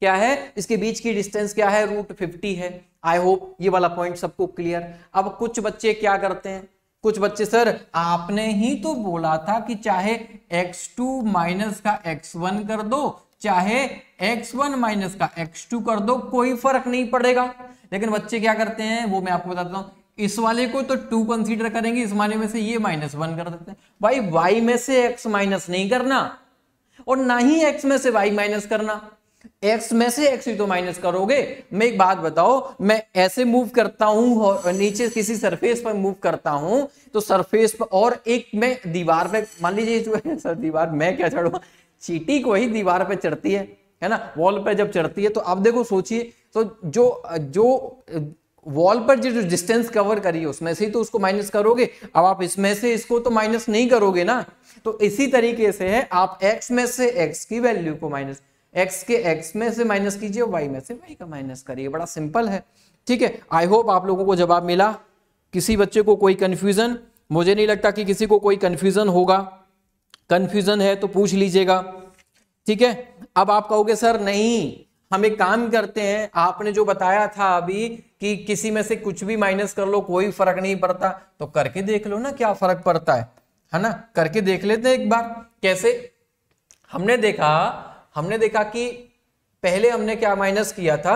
क्या है इसके बीच की डिस्टेंस क्या है रूट फिफ्टी है आई होप ये वाला पॉइंट सबको क्लियर अब कुछ बच्चे क्या करते हैं कुछ बच्चे सर आपने ही तो बोला था कि चाहे x2 माइनस का x1 कर दो चाहे x1 वन माइनस का x2 कर दो कोई फर्क नहीं पड़ेगा लेकिन बच्चे क्या करते हैं वो मैं आपको बताता हूं इस वाले को तो टू कंसीडर करेंगे इस माने में से ये माइनस वन कर देते हैं भाई वाई में से एक्स माइनस नहीं करना और ना ही एक्स में से वाई माइनस करना एक्स में से एक्स ही तो माइनस करोगे मैं एक बात बताओ मैं ऐसे मूव करता हूं और नीचे किसी सरफेस पर मूव करता हूं तो सरफेस पर और एक मैं दीवार पे मान लीजिए [laughs] दीवार मैं क्या चढ़ूंगा चीटी को ही दीवार पे चढ़ती है है ना वॉल पे जब चढ़ती है तो आप देखो सोचिए तो जो जो वॉल पर जो डिस्टेंस कवर करी है उसमें से ही तो उसको माइनस करोगे अब आप इसमें से इसको तो माइनस नहीं करोगे ना तो इसी तरीके से है आप एक्स में से एक्स की वैल्यू को माइनस एक्स के एक्स में से माइनस कीजिए वाई में से वाई का माइनस करिए बड़ा सिंपल है ठीक है आई होप आप लोगों को जवाब मिला किसी बच्चे को कोई कन्फ्यूजन मुझे नहीं लगता कि किसी को कोई कन्फ्यूजन होगा कंफ्यूजन है तो पूछ लीजिएगा ठीक है अब आप कहोगे सर नहीं हम एक काम करते हैं आपने जो बताया था अभी कि किसी में से कुछ भी माइनस कर लो कोई फर्क नहीं पड़ता तो करके देख लो ना क्या फर्क पड़ता है है ना करके देख लेते हैं एक बार कैसे हमने देखा हमने देखा कि पहले हमने क्या माइनस किया था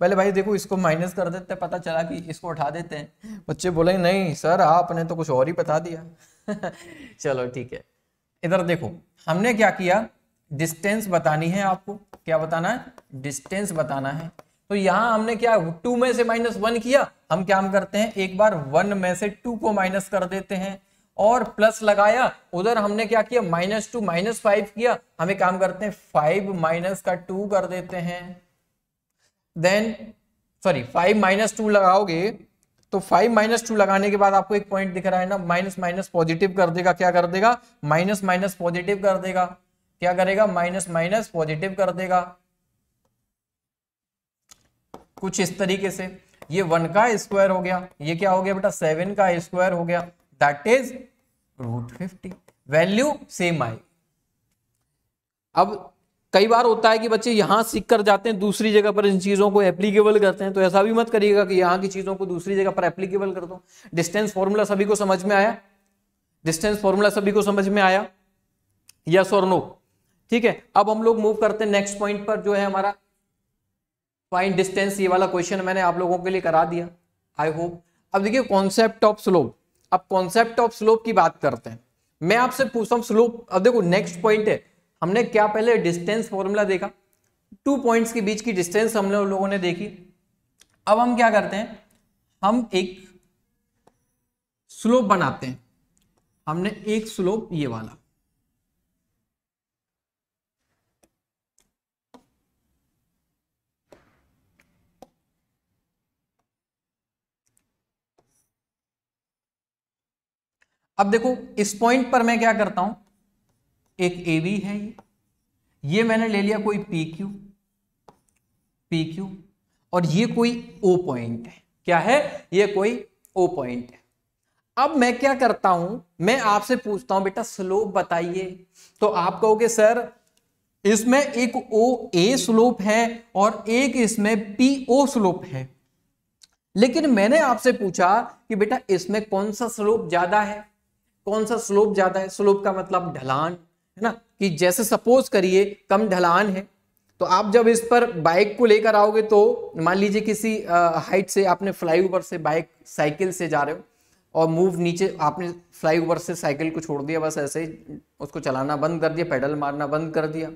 पहले भाई देखो इसको माइनस कर देते हैं पता चला कि इसको उठा देते हैं बच्चे बोले नहीं सर आपने तो कुछ और ही बता दिया [laughs] चलो ठीक है इधर देखो हमने क्या किया डिस्टेंस बतानी है आपको क्या बताना है डिस्टेंस बताना है तो यहां हमने क्या टू में से माइनस वन किया हम क्या हम करते हैं एक बार वन में से टू को माइनस कर देते हैं और प्लस लगाया उधर हमने क्या किया माइनस टू माइनस फाइव किया हमें काम करते हैं फाइव माइनस का टू कर देते हैं then sorry five minus two लगाओगे तो फाइव माइनस टू लगाने के बाद आपको एक पॉइंट दिख रहा है ना माइनस माइनस पॉजिटिव कर देगा क्या कर देगा माइनस माइनस पॉजिटिव कर देगा क्या करेगा माइनस माइनस पॉजिटिव कर देगा कुछ इस तरीके से ये वन का स्क्वायर हो गया ये क्या हो गया बेटा सेवन का स्क्वायर हो गया that is root fifty value same आई अब कई बार होता है कि बच्चे यहाँ सीख कर जाते हैं दूसरी जगह पर इन चीज़ों को एप्लीकेबल करते हैं तो ऐसा भी मत करिएगा कि यहाँ की चीज़ों को दूसरी जगह पर एप्लीकेबल कर दो डिस्टेंस फॉर्मूला सभी को समझ में आया डिस्टेंस फॉर्मूला सभी को समझ में आया यस और नो ठीक है अब हम लोग मूव करते हैं नेक्स्ट पॉइंट पर जो है हमारा फाइन डिस्टेंस ये वाला क्वेश्चन मैंने आप लोगों के लिए करा दिया आई होप अब देखिए कॉन्सेप्ट ऑफ स्लोप अब कॉन्सेप्ट ऑफ स्लोप की बात करते हैं मैं आपसे पूछता हूँ स्लोप अब देखो नेक्स्ट पॉइंट है हमने क्या पहले डिस्टेंस फॉर्मूला देखा टू पॉइंट्स के बीच की डिस्टेंस हम लोगों ने देखी अब हम क्या करते हैं हम एक स्लोप बनाते हैं हमने एक स्लोप ये वाला अब देखो इस पॉइंट पर मैं क्या करता हूं एक ए बी है ये ये मैंने ले लिया कोई पी क्यू पी क्यू और ये कोई ओ पॉइंट है क्या है ये कोई ओ पॉइंट है अब मैं क्या करता हूं मैं आपसे पूछता हूं बेटा स्लोप बताइए तो आप कहोगे सर इसमें एक ओ ए स्लोप है और एक इसमें पी ओ स्लोप है लेकिन मैंने आपसे पूछा कि बेटा इसमें कौन सा स्लोप ज्यादा है कौन सा स्लोप ज्यादा है स्लोप का मतलब ढलान है ना कि जैसे सपोज करिए कम ढलान है तो आप जब इस पर बाइक को लेकर आओगे तो मान लीजिए किसी हाइट से आपने फ्लाईओवर से बाइक साइकिल से जा रहे हो और मूव नीचे आपने फ्लाईओवर से साइकिल को छोड़ दिया बस ऐसे उसको चलाना बंद कर दिया पैडल मारना बंद कर दिया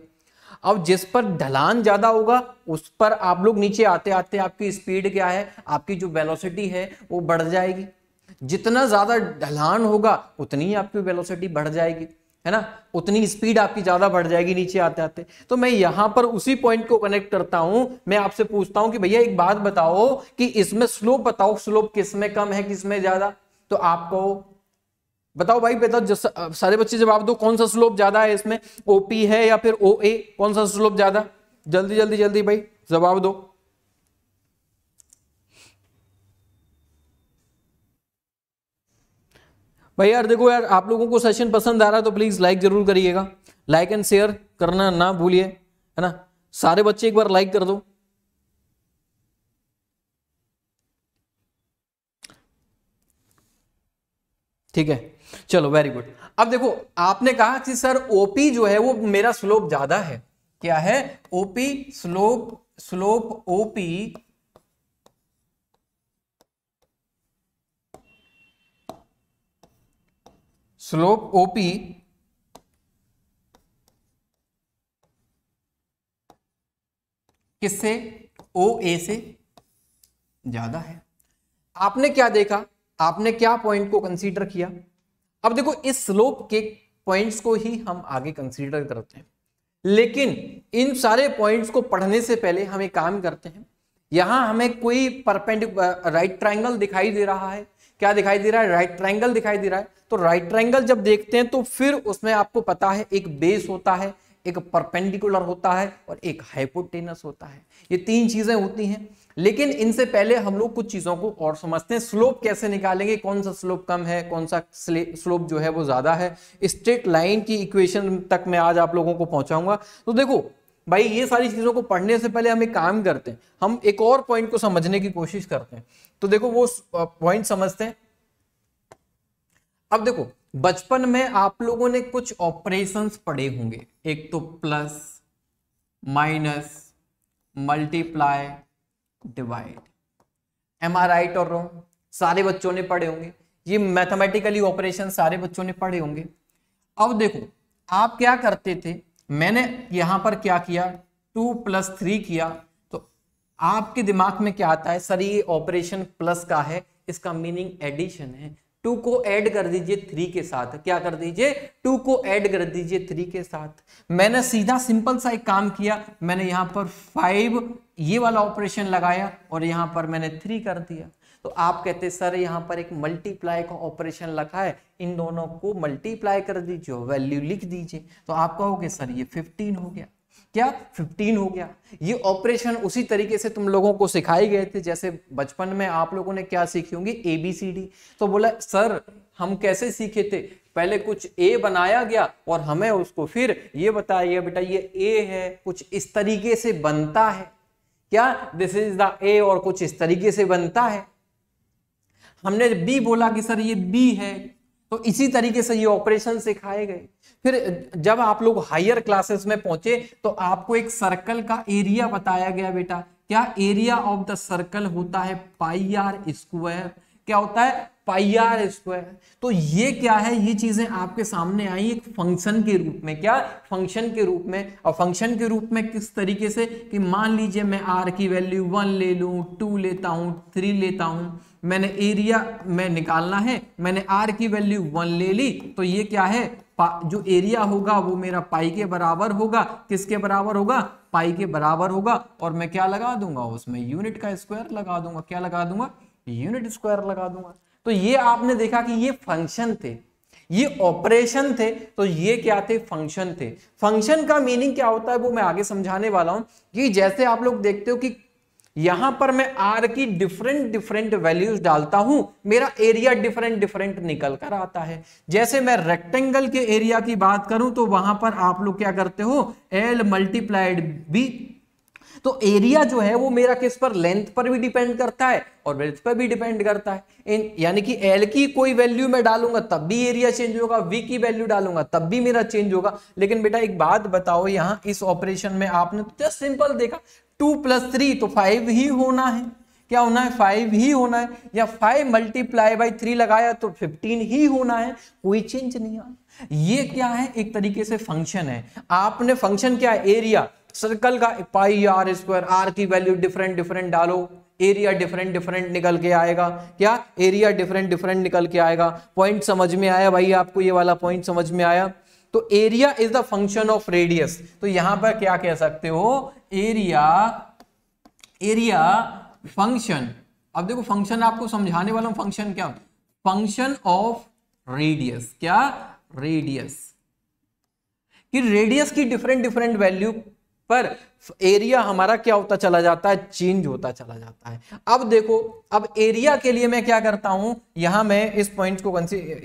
अब जिस पर ढलान ज्यादा होगा उस पर आप लोग नीचे आते आते आपकी स्पीड क्या है आपकी जो वेलोसिटी है वो बढ़ जाएगी जितना ज्यादा ढलान होगा उतनी आपकी वेलोसिटी बढ़ जाएगी है ना उतनी स्पीड आपकी ज्यादा बढ़ जाएगी नीचे आते आते तो मैं यहां पर उसी पॉइंट को कनेक्ट करता हूं मैं आपसे पूछता हूं कि भैया एक बात बताओ कि इसमें स्लोप बताओ स्लोप किस में कम है किस में ज्यादा तो आपको बताओ भाई बताओ सारे बच्चे जवाब दो कौन सा स्लोप ज्यादा है इसमें ओपी है या फिर ओ ए कौन सा स्लोप ज्यादा जल्दी जल्दी जल्दी भाई जवाब दो भाई यार देखो यार आप लोगों को सेशन पसंद आ रहा है तो प्लीज़ लाइक ज़रूर करिएगा लाइक एंड शेयर करना ना भूलिए है ना सारे बच्चे एक बार लाइक कर दो ठीक है चलो वेरी गुड अब देखो आपने कहा कि सर ओपी जो है वो मेरा स्लोप ज्यादा है क्या है OP slope slope OP slope OP किससे ओ ए से ज्यादा है आपने क्या देखा आपने क्या पॉइंट को कंसीडर किया अब देखो इस स्लोप के पॉइंट्स को ही हम आगे कंसीडर करते हैं लेकिन इन सारे पॉइंट्स को पढ़ने से पहले हम एक काम करते हैं यहां हमें कोई परपेंडिक राइट ट्राइंगल दिखाई दे रहा है क्या दिखाई दे रहा है राइट ट्राइंगल दिखाई दे रहा है तो राइट ट्राइंगल जब देखते हैं तो फिर उसमें आपको पता है एक बेस होता है एक परपेंडिकुलर होता है और एक हाइपोटेनस होता है ये तीन चीजें होती हैं लेकिन इनसे पहले हम लोग कुछ चीजों को और समझते हैं स्लोप कैसे निकालेंगे कौन सा स्लोप कम है कौन सा स्लोप जो है वो ज्यादा है स्ट्रेट लाइन की इक्वेशन तक मैं आज आप लोगों को पहुंचाऊंगा तो देखो भाई ये सारी चीज़ों को पढ़ने से पहले हम एक काम करते हैं हम एक और पॉइंट को समझने की कोशिश करते हैं तो देखो वो पॉइंट समझते हैं अब देखो बचपन में आप लोगों ने कुछ ऑपरेशंस पढ़े होंगे एक तो plus minus multiply divide M R right और रॉन्ग सारे बच्चों ने पढ़े होंगे ये मैथमेटिकली ऑपरेशन सारे बच्चों ने पढ़े होंगे अब देखो आप क्या करते थे मैंने यहां पर क्या किया टू प्लस थ्री किया तो आपके दिमाग में क्या आता है सर ये ऑपरेशन प्लस का है इसका मीनिंग एडिशन है टू को ऐड कर दीजिए थ्री के साथ क्या कर दीजिए टू को ऐड कर दीजिए थ्री के साथ मैंने सीधा सिंपल सा एक काम किया मैंने यहां पर फाइव ये वाला ऑपरेशन लगाया और यहां पर मैंने थ्री कर दिया तो आप कहते सर यहाँ पर एक मल्टीप्लाई का ऑपरेशन लगा है इन दोनों को मल्टीप्लाई कर दीजिए वैल्यू लिख दीजिए तो आप कहोगे सर ये 15 हो गया क्या 15 हो गया ये ऑपरेशन उसी तरीके से तुम लोगों को सिखाए गए थे जैसे बचपन में आप लोगों ने क्या सीखी होंगी एबीसीडी तो बोला सर हम कैसे सीखे थे पहले कुछ ए बनाया गया और हमें उसको फिर ये बताया बेटा ये ए है कुछ इस तरीके से बनता है क्या दिस इज द ए और कुछ इस तरीके से बनता है हमने बी बोला कि सर ये बी है तो इसी तरीके से ये ऑपरेशन सिखाए गए फिर जब आप लोग हायर क्लासेस में पहुंचे तो आपको एक सर्कल का एरिया बताया गया बेटा क्या एरिया ऑफ द सर्कल होता है पाई आर स्क्वायर क्या होता है पाई आर स्क्वायर तो ये क्या है ये चीजें आपके सामने आई एक फंक्शन के रूप में क्या फंक्शन के रूप में और फंक्शन के रूप में किस तरीके से कि मान लीजिए मैं आर की वैल्यू वन ले लू टू लेता हूं थ्री लेता हूं मैंने एरिया में निकालना है मैंने आर की वैल्यू वन ले ली तो ये क्या है जो एरिया होगा वो मेरा पाई के बराबर होगा किसके बराबर होगा पाई के बराबर होगा और मैं क्या लगा दूंगा उसमें यूनिट का स्क्वायर लगा दूंगा क्या लगा दूंगा यूनिट स्क्वायर लगा दूंगा तो ये आपने देखा कि ये फंक्शन थे ये ऑपरेशन थे तो ये क्या थे फंक्शन थे फंक्शन का मीनिंग क्या होता है वो मैं आगे समझाने वाला हूं कि जैसे आप लोग देखते हो कि यहां पर मैं आर की डिफरेंट डिफरेंट वैल्यूज डालता हूं मेरा एरिया डिफरेंट डिफरेंट निकल कर आता है जैसे मैं रेक्टेंगल के एरिया की बात करूं तो वहां पर आप लोग क्या करते हो एल मल्टीप्लाइड बी तो एरिया जो है वो मेरा किस पर लेंथ पर भी डिपेंड करता है और ब्रेथ पर भी डिपेंड करता है यानी कि एल की कोई वैल्यू मैं डालूंगा तब भी एरिया चेंज होगा वी की वैल्यू डालूंगा तब भी मेरा चेंज होगा लेकिन बेटा एक बात बताओ यहां इस ऑपरेशन में आपने तो जस्ट सिंपल देखा टू प्लस थ्री तो फाइव ही होना है क्या होना है फाइव ही होना है या फाइव मल्टीप्लाई बाई थ्री लगाया तो फिफ्टीन ही होना है कोई चेंज नहीं आया ये क्या है एक तरीके से फंक्शन है आपने फंक्शन क्या है एरिया सर्कल का पाई आर स्क्वायर आर की वैल्यू डिफरेंट डिफरेंट डालो एरिया डिफरेंट डिफरेंट निकल के आएगा क्या एरिया डिफरेंट डिफरेंट निकल के आएगा पॉइंट समझ में आया भाई आपको ये वाला पॉइंट समझ में आया तो area is the function of radius तो यहां पर क्या कह सकते हो एरिया एरिया फंक्शन अब देखो फंक्शन आपको समझाने वाला हूं फंक्शन क्या फंक्शन ऑफ रेडियस क्या रेडियस कि रेडियस की डिफरेंट डिफरेंट वैल्यू पर एरिया हमारा क्या होता चला जाता है चेंज होता चला जाता है अब देखो अब एरिया के लिए मैं क्या करता हूं यहां मैं इस पॉइंट को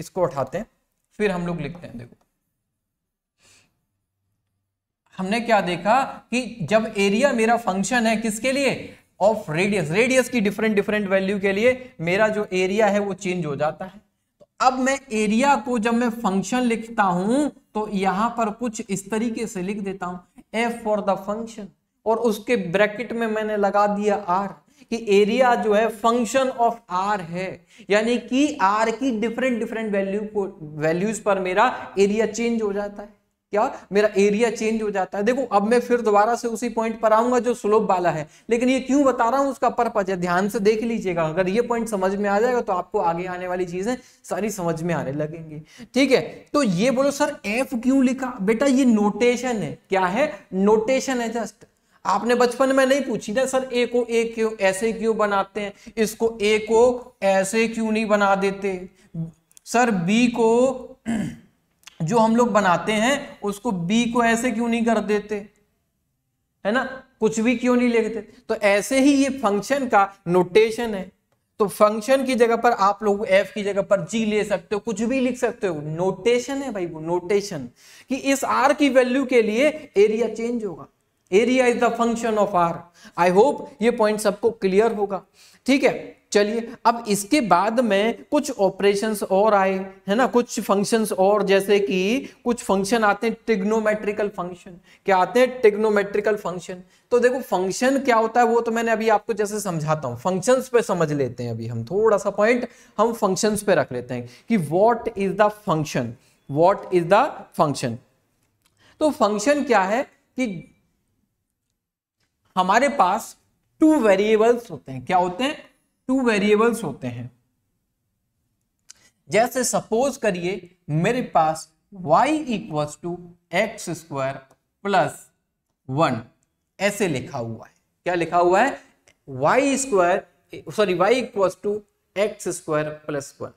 इसको उठाते हैं फिर हम लोग लिखते हैं देखो हमने क्या देखा कि जब एरिया मेरा फंक्शन है किसके लिए ऑफ रेडियस रेडियस की डिफरेंट डिफरेंट वैल्यू के लिए मेरा जो एरिया है वो चेंज हो जाता है तो अब मैं एरिया को जब मैं फंक्शन लिखता हूं तो यहां पर कुछ इस तरीके से लिख देता हूं एफ फॉर द फंक्शन और उसके ब्रैकेट में मैंने लगा दिया आर कि एरिया जो है फंक्शन ऑफ आर है यानी कि आर की डिफरेंट डिफरेंट वैल्यू को वैल्यूज पर मेरा एरिया चेंज हो जाता है क्या मेरा एरिया चेंज हो जाता है देखो अब मैं फिर दोबारा से उसी पॉइंट पर आऊंगा जो स्लोप वाला है लेकिन ये क्यों बता रहा हूं उसका पर्पज है ध्यान से देख लीजिएगा अगर ये पॉइंट समझ में आ जाएगा तो आपको आगे आने वाली चीजें सारी समझ में आने लगेंगी ठीक है तो ये बोलो सर एफ क्यों लिखा बेटा ये नोटेशन है क्या है नोटेशन है जस्ट आपने बचपन में नहीं पूछी ना सर ए को ए क्यों ऐसे क्यों बनाते हैं इसको ए को ऐसे क्यों नहीं बना देते सर बी को जो हम लोग बनाते हैं उसको बी को ऐसे क्यों नहीं कर देते है ना कुछ भी क्यों नहीं लेते तो ऐसे ही ये फंक्शन का नोटेशन है तो फंक्शन की जगह पर आप लोग एफ की जगह पर जी ले सकते हो कुछ भी लिख सकते हो नोटेशन है भाई वो नोटेशन कि इस आर की वैल्यू के लिए एरिया चेंज होगा area is the function of R I hope ये पॉइंट सबको क्लियर होगा ठीक है चलिए अब इसके बाद में कुछ ऑपरेशंस और आए है ना कुछ फंक्शंस और जैसे कि कुछ फंक्शन आते हैं ट्रिग्नोमेट्रिकल फंक्शन क्या आते हैं ट्रिग्नोमेट्रिकल फंक्शन तो देखो फंक्शन क्या होता है वो तो मैंने अभी आपको जैसे समझाता हूं फंक्शंस पे समझ लेते हैं अभी हम थोड़ा सा पॉइंट हम फंक्शंस पे रख लेते हैं कि what is the function what is the function तो फंक्शन क्या है कि हमारे पास टू वेरिएबल्स होते हैं क्या होते हैं टू वेरिएबल्स होते हैं जैसे सपोज करिए मेरे पास y equals to X square plus one ऐसे लिखा हुआ है क्या लिखा हुआ है y square sorry y equals to X square plus one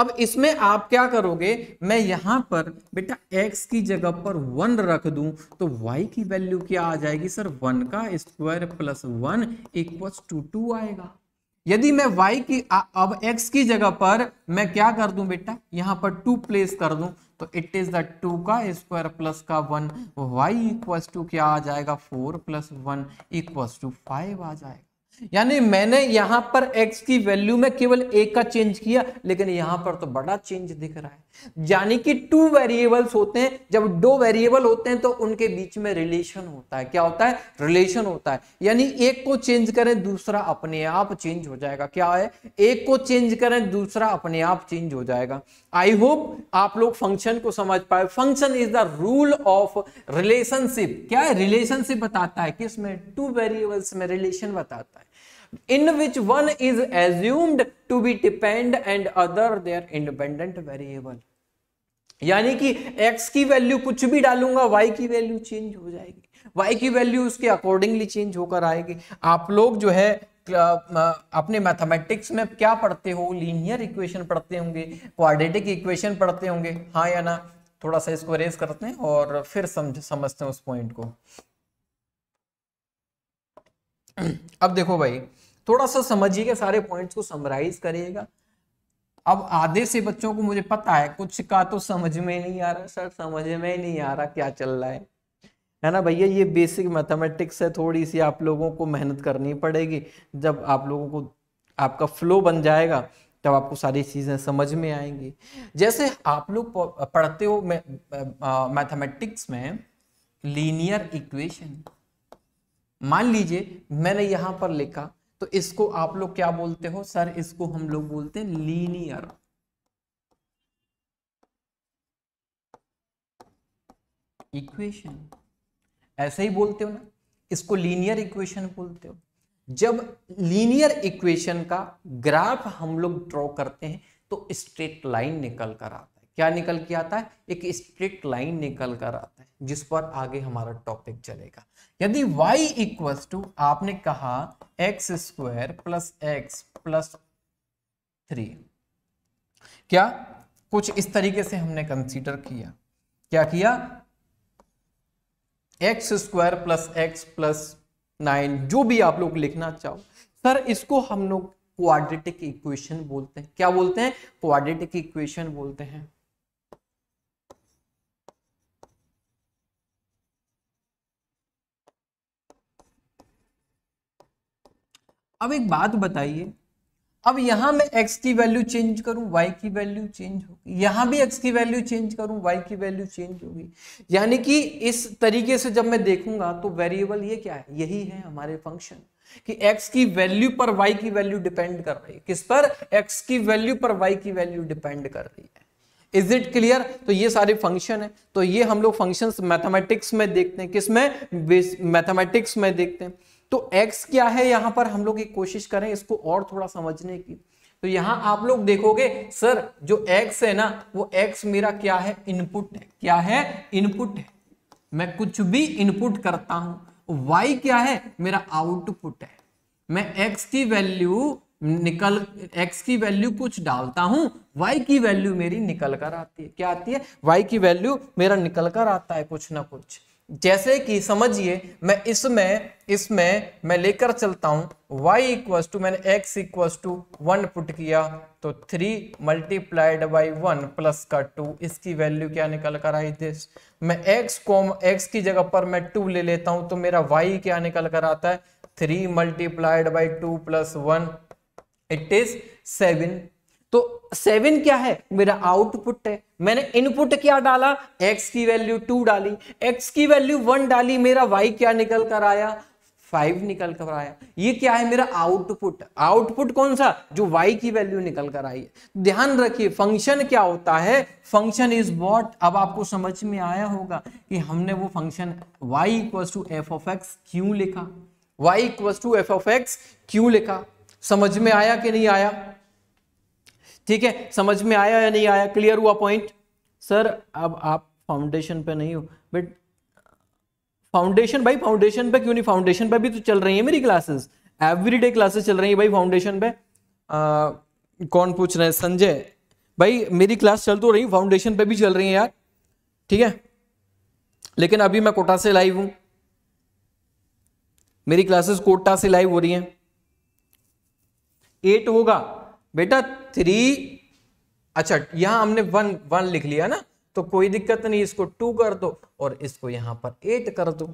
अब इसमें आप क्या करोगे मैं यहां पर बेटा x की जगह पर वन रख दूं तो y की वैल्यू क्या आ जाएगी सर वन का square plus one equals to two आएगा यदि मैं y की अब x की जगह पर मैं क्या कर दूं बेटा यहां पर टू प्लेस कर दूं तो इट इज द टू का स्क्वायर प्लस का वन y इक्वल्स टू क्या आ जाएगा four plus one equals to five आ जाएगा यानी मैंने यहां पर x की वैल्यू में केवल एक का चेंज किया लेकिन यहां पर तो बड़ा चेंज दिख रहा है यानी कि टू वेरिएबल्स होते हैं जब दो वेरिएबल होते हैं तो उनके बीच में रिलेशन होता है क्या होता है रिलेशन होता है यानी एक को चेंज करें दूसरा अपने आप चेंज हो जाएगा क्या है एक को चेंज करें दूसरा अपने आप चेंज हो जाएगा आई होप आप लोग फंक्शन को समझ पाए function is the rule of relationship क्या है रिलेशनशिप बताता है किसमें टू वेरिएबल्स में रिलेशन बताता है in which one is assumed to be depend and other their independent variable यानी कि x की वैल्यू कुछ भी डालूंगा y की वैल्यू चेंज हो जाएगी y की वैल्यू उसके अकॉर्डिंगली चेंज होकर आएगी आप लोग जो है अपने मैथमेटिक्स में क्या पढ़ते हो लीनियर इक्वेशन पढ़ते होंगे क्वाड्रेटिक इक्वेशन पढ़ते होंगे हाँ या ना थोड़ा सा इसको रेज करते हैं और फिर समझ समझते हैं उस पॉइंट को अब देखो भाई थोड़ा सा समझिएगा सारे पॉइंट्स को समराइज करिएगा अब आधे से बच्चों को मुझे पता है कुछ का तो समझ में नहीं आ रहा सर समझ में नहीं आ रहा क्या चल रहा है है ना भैया ये बेसिक मैथमेटिक्स है थोड़ी सी आप लोगों को मेहनत करनी पड़ेगी जब आप लोगों को आपका फ्लो बन जाएगा तब आपको सारी चीज़ें समझ में आएंगी जैसे आप लोग पढ़ते हो मैथमेटिक्स में लीनियर इक्वेशन मान लीजिए मैंने यहां पर लिखा तो इसको आप लोग क्या बोलते हो सर इसको हम लोग बोलते हैं लीनियर इक्वेशन ऐसे ही बोलते हो ना इसको लीनियर इक्वेशन बोलते हो जब लीनियर इक्वेशन का ग्राफ हम लोग ड्रॉ करते हैं तो स्ट्रेट लाइन निकल कर आता है क्या निकल के आता है एक स्ट्रिक्ट लाइन निकल कर आता है जिस पर आगे हमारा टॉपिक चलेगा यदि y इक्वल टू आपने कहा X square plus X plus three क्या कुछ इस तरीके से हमने कंसीडर किया क्या किया X square plus X plus nine जो भी आप लोग लिखना चाहो सर इसको हम लोग क्वाड्रेटिक इक्वेशन बोलते हैं क्या बोलते हैं क्वाड्रेटिक इक्वेशन बोलते हैं अब एक बात बताइए अब यहां मैं x की वैल्यू चेंज करूं y की वैल्यू चेंज होगी यहां भी x की वैल्यू चेंज करूं y की वैल्यू चेंज होगी यानी कि इस तरीके से जब मैं देखूंगा तो वेरिएबल ये क्या है यही है हमारे फंक्शन कि x की वैल्यू पर y की वैल्यू डिपेंड कर रही है किस पर x की वैल्यू पर y की वैल्यू डिपेंड कर रही है इज इट क्लियर तो ये सारे फंक्शन है तो ये हम लोग फंक्शन मैथमेटिक्स में देखते हैं किस में मैथमेटिक्स में देखते हैं तो एक्स क्या है यहां पर हम लोग एक कोशिश करें इसको और थोड़ा समझने की तो यहां आप लोग देखोगे सर जो एक्स है ना वो एक्स मेरा क्या है इनपुट है क्या है इनपुट है मैं कुछ भी इनपुट करता हूं वाई क्या है मेरा आउटपुट है मैं एक्स की वैल्यू निकल एक्स की वैल्यू कुछ डालता हूं वाई की वैल्यू मेरी निकल कर आती है क्या आती है वाई की वैल्यू मेरा निकल कर आता है कुछ ना कुछ जैसे कि समझिए मैं इसमें इसमें मैं लेकर चलता हूं y इक्व टू मैंने x equals to one put किया तो three multiplied by one plus का टू इसकी वैल्यू क्या निकल कर आई दिस मैं x को x की जगह पर मैं टू ले लेता हूं तो मेरा y क्या निकल कर आता है three multiplied by two plus one it is seven तो सेवन क्या है मेरा आउटपुट है मैंने इनपुट क्या डाला एक्स की वैल्यू टू डाली एक्स की वैल्यू वन डाली मेरा वाई क्या निकल कर आया फाइव निकल कर आया ये क्या है मेरा आउटपुट आउटपुट कौन सा जो वाई की वैल्यू निकल कर आई है ध्यान रखिए फंक्शन क्या होता है फंक्शन इज वॉट अब आपको समझ में आया होगा कि हमने वो function Y equals to F of X क्यों लिखा Y equals to F of X क्यों लिखा समझ में आया कि नहीं आया ठीक है समझ में आया या नहीं आया क्लियर हुआ पॉइंट सर अब आप फाउंडेशन पे नहीं हो बट फाउंडेशन भाई फाउंडेशन पे क्यों नहीं फाउंडेशन पे भी तो चल रही है मेरी क्लासेस डे क्लासेस चल रही है भाई फाउंडेशन पे आ, कौन पूछ रहे हैं संजय भाई मेरी क्लास चल तो रही फाउंडेशन पे भी चल रही है यार ठीक है लेकिन अभी मैं कोटा से लाइव हूं मेरी क्लासेस कोटा से लाइव हो रही हैं एट होगा बेटा थ्री अच्छा यहां हमने वन वन लिख लिया ना तो कोई दिक्कत नहीं इसको टू कर दो और इसको यहाँ पर एट कर दो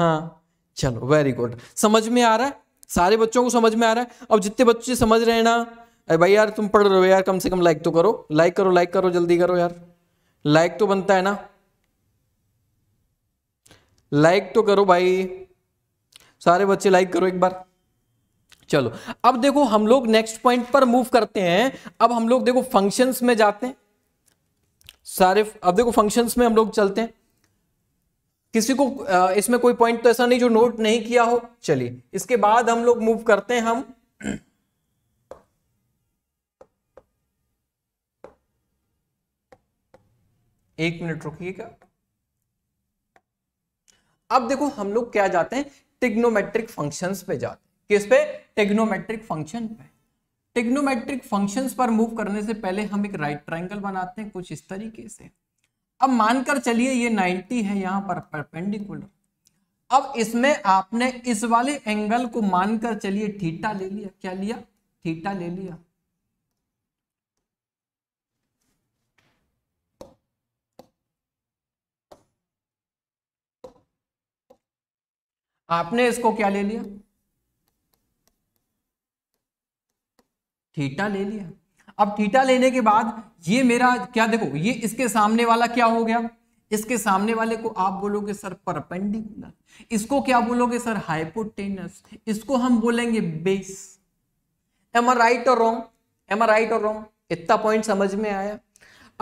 हाँ चलो वेरी गुड समझ में आ रहा है सारे बच्चों को समझ में आ रहा है अब जितने बच्चे समझ रहे हैं ना अरे भाई यार तुम पढ़ रहे हो यार कम से कम लाइक तो करो लाइक करो लाइक करो जल्दी करो यार लाइक तो बनता है ना लाइक तो करो भाई सारे बच्चे लाइक करो एक बार चलो अब देखो हम लोग नेक्स्ट पॉइंट पर मूव करते हैं अब हम लोग देखो फंक्शंस में जाते हैं सारे अब देखो फंक्शंस में हम लोग चलते हैं किसी को इसमें कोई पॉइंट तो ऐसा नहीं जो नोट नहीं किया हो चलिए इसके बाद हम लोग मूव करते हैं हम एक मिनट रुकिएगा अब देखो हम लोग क्या जाते हैं टिग्नोमेट्रिक फंक्शंस पे जाते हैं किस पे टेग्नोमेट्रिक फंक्शन पे टेग्नोमेट्रिक फंक्शंस पर मूव करने से पहले हम एक राइट ट्राइंगल बनाते हैं कुछ इस तरीके से अब मानकर चलिए ये 90 है यहाँ पर परपेंडिकुलर अब इसमें आपने इस वाले एंगल को मानकर चलिए थीटा ले लिया क्या लिया थीटा ले लिया आपने इसको क्या ले लिया थीटा ले लिया अब थीटा लेने के बाद ये मेरा क्या देखो ये इसके सामने वाला क्या हो गया इसके सामने वाले को आप बोलोगे सर परपेंडिकुलर इसको क्या बोलोगे सर हाइपोटेनस इसको हम बोलेंगे बेस एम आर राइट और रॉन्ग एम आर राइट और रॉन्ग इतना पॉइंट समझ में आया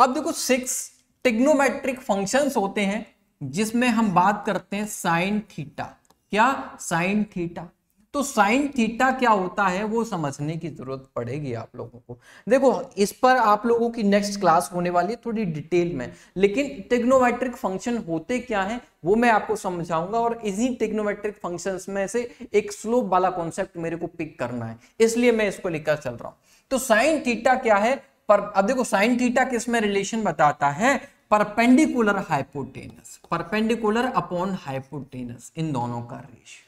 अब देखो सिक्स टिग्नोमेट्रिक फंक्शंस होते हैं जिसमें हम बात करते हैं साइन थीटा क्या साइन थीटा तो साइन थीटा क्या होता है वो समझने की जरूरत पड़ेगी आप लोगों को देखो इस पर आप लोगों की नेक्स्ट क्लास होने वाली है थोड़ी डिटेल में लेकिन टेग्नोमेट्रिक फंक्शन होते क्या है वो मैं आपको समझाऊंगा और इसी टेग्नोमेट्रिक फंक्शंस में से एक स्लोप वाला कॉन्सेप्ट मेरे को पिक करना है इसलिए मैं इसको लेकर चल रहा हूं तो साइन थीटा क्या है पर अब देखो साइन थीटा किस में रिलेशन बताता है perpendicular hypotenuse perpendicular upon hypotenuse इन दोनों का रेशियो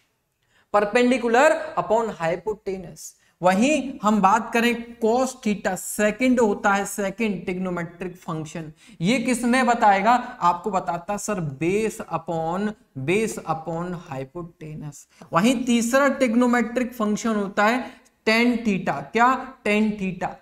परपेंडिकुलर अपॉन हाइपोटेनस वहीं हम बात करें कॉस थीटा सेकंड होता है सेकंड टिग्नोमेट्रिक फंक्शन ये किसमें बताएगा आपको बताता sir base upon base upon hypotenuse वहीं तीसरा टिग्नोमेट्रिक फंक्शन होता है टेन थीटा क्या टेन थीटा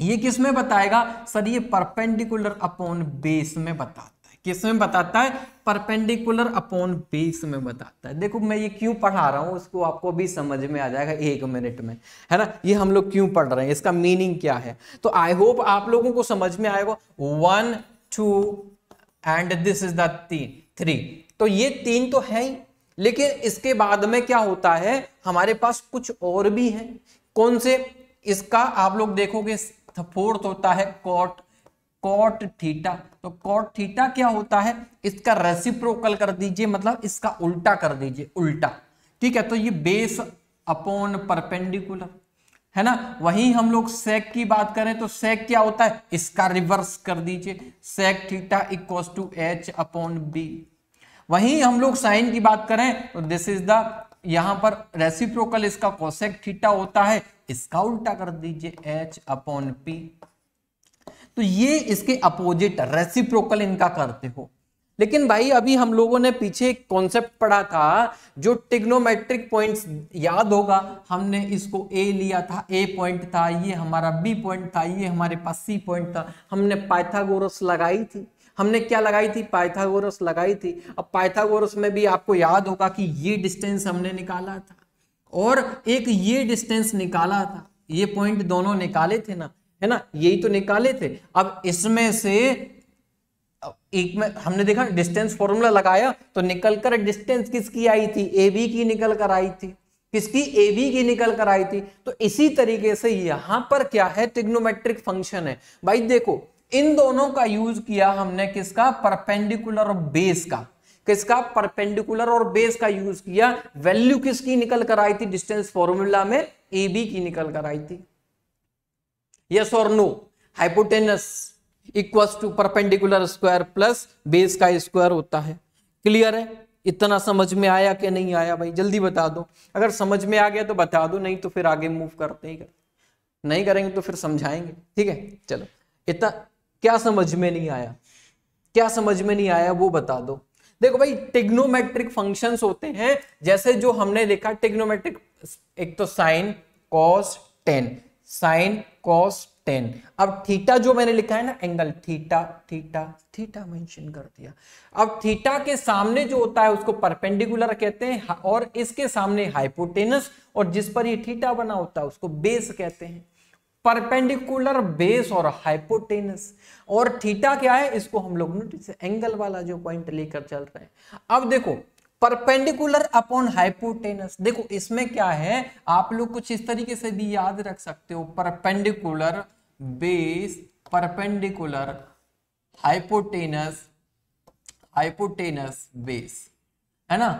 ये किसमें बताएगा सर ये परपेंडिकुलर अपॉन बेस में बताता किस में बताता है परपेंडिकुलर अपॉन बेस में बताता है देखो मैं ये क्यों पढ़ा रहा हूँ उसको आपको भी समझ में आ जाएगा एक मिनट में है ना ये हम लोग क्यों पढ़ रहे हैं इसका मीनिंग क्या है तो आई होप आप लोगों को समझ में आएगा one two and this is the three तो ये तीन तो है ही लेकिन इसके बाद में क्या होता है हमारे पास कुछ और भी है कौन से इसका आप लोग देखोगे फोर्थ होता है कॉट कॉट थीटा तो कॉट थीटा क्या होता है इसका रेसिप्रोकल कर दीजिए मतलब इसका उल्टा कर दीजिए उल्टा ठीक है तो ये बेस अपॉन परपेंडिकुलर है ना वही हम लोग सेक की बात करें तो सेक क्या होता है इसका रिवर्स कर दीजिए sec theta equals to H upon B वही हम लोग साइन की बात करें तो दिस इज द यहां पर रेसिप्रोकल इसका कोसेक थीटा होता है इसका उल्टा कर दीजिए एच अपॉन पी तो ये इसके अपोजिट रेसिप्रोकल इनका करते हो लेकिन भाई अभी हम लोगों ने पीछे एक कॉन्सेप्ट पढ़ा था जो टिग्नोमेट्रिक पॉइंट्स याद होगा हमने इसको ए लिया था ए पॉइंट था ये हमारा बी पॉइंट था ये हमारे पास सी पॉइंट था हमने पाइथागोरस लगाई थी हमने क्या लगाई थी पाइथागोरस लगाई थी अब पाइथागोरस में भी आपको याद होगा कि ये डिस्टेंस हमने निकाला था और एक ये डिस्टेंस निकाला था ये पॉइंट दोनों निकाले थे ना है ना यही तो निकाले थे अब इसमें से एक में हमने देखा डिस्टेंस फॉर्मूला लगाया तो निकल कर डिस्टेंस किसकी आई थी ए बी की निकल कर आई थी किसकी ए बी की निकल कर आई थी तो इसी तरीके से यहां पर क्या है टिग्नोमेट्रिक फंक्शन है भाई देखो इन दोनों का यूज किया हमने किसका परपेंडिकुलर और बेस का किसका परपेंडिकुलर और बेस का यूज किया वैल्यू किसकी निकल कर आई थी डिस्टेंस फॉर्मूला में ए बी की निकल कर आई थी yes or no hypotenuse equals to perpendicular square plus base का स्क्वायर होता है क्लियर है इतना समझ में आया कि नहीं आया भाई जल्दी बता दो अगर समझ में आ गया तो बता दो नहीं तो फिर आगे मूव करते ही करते नहीं करेंगे तो फिर समझाएंगे ठीक है चलो इतना क्या समझ में नहीं आया क्या समझ में नहीं आया वो बता दो देखो भाई टिग्नोमेट्रिक फंक्शंस होते हैं जैसे जो हमने देखा टिग्नोमेट्रिक एक तो sine cos tan sine cos tan अब थीटा जो मैंने लिखा है ना angle theta theta theta mention कर दिया अब थीटा के सामने जो होता है उसको परपेंडिकुलर कहते हैं और इसके सामने हाइपोटेनस और जिस पर ये थीटा बना होता है उसको बेस कहते हैं परपेंडिकुलर बेस और हाइपोटेनस और थीटा क्या है इसको हम लोग एंगल वाला जो पॉइंट लेकर चल रहे हैं अब देखो परपेंडिकुलर अपॉन हाइपोटेनस देखो इसमें क्या है आप लोग कुछ इस तरीके से भी याद रख सकते हो perpendicular base perpendicular hypotenuse hypotenuse base है ना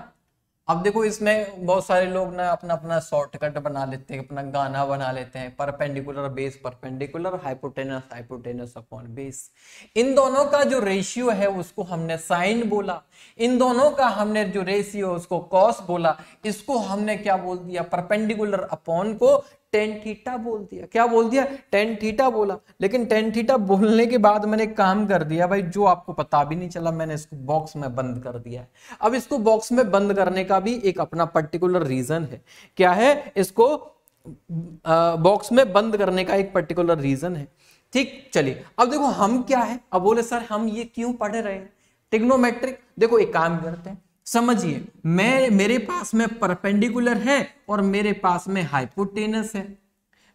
अब देखो इसमें बहुत सारे लोग ना अपना अपना शॉर्टकट बना लेते हैं अपना गाना बना लेते हैं perpendicular base perpendicular hypotenuse hypotenuse upon base इन दोनों का जो रेशियो है उसको हमने साइन बोला इन दोनों का हमने जो रेशियो उसको कॉस बोला इसको हमने क्या बोल दिया परपेंडिकुलर अपॉन को टेन थीटा बोल दिया क्या बोल दिया टेन थीटा बोला लेकिन टेन थीटा बोलने के बाद मैंने काम कर दिया भाई जो आपको पता भी नहीं चला मैंने इसको बॉक्स में बंद कर दिया है अब इसको बॉक्स में बंद करने का भी एक अपना पर्टिकुलर रीजन है क्या है इसको बॉक्स में बंद करने का एक पर्टिकुलर रीजन है ठीक चलिए अब देखो हम क्या है अब बोले सर हम ये क्यों पढ़ रहे हैं टिग्नोमेट्रिक देखो एक काम करते हैं समझिए मैं मेरे पास में परपेंडिकुलर है और मेरे पास में हाइपोटेनस है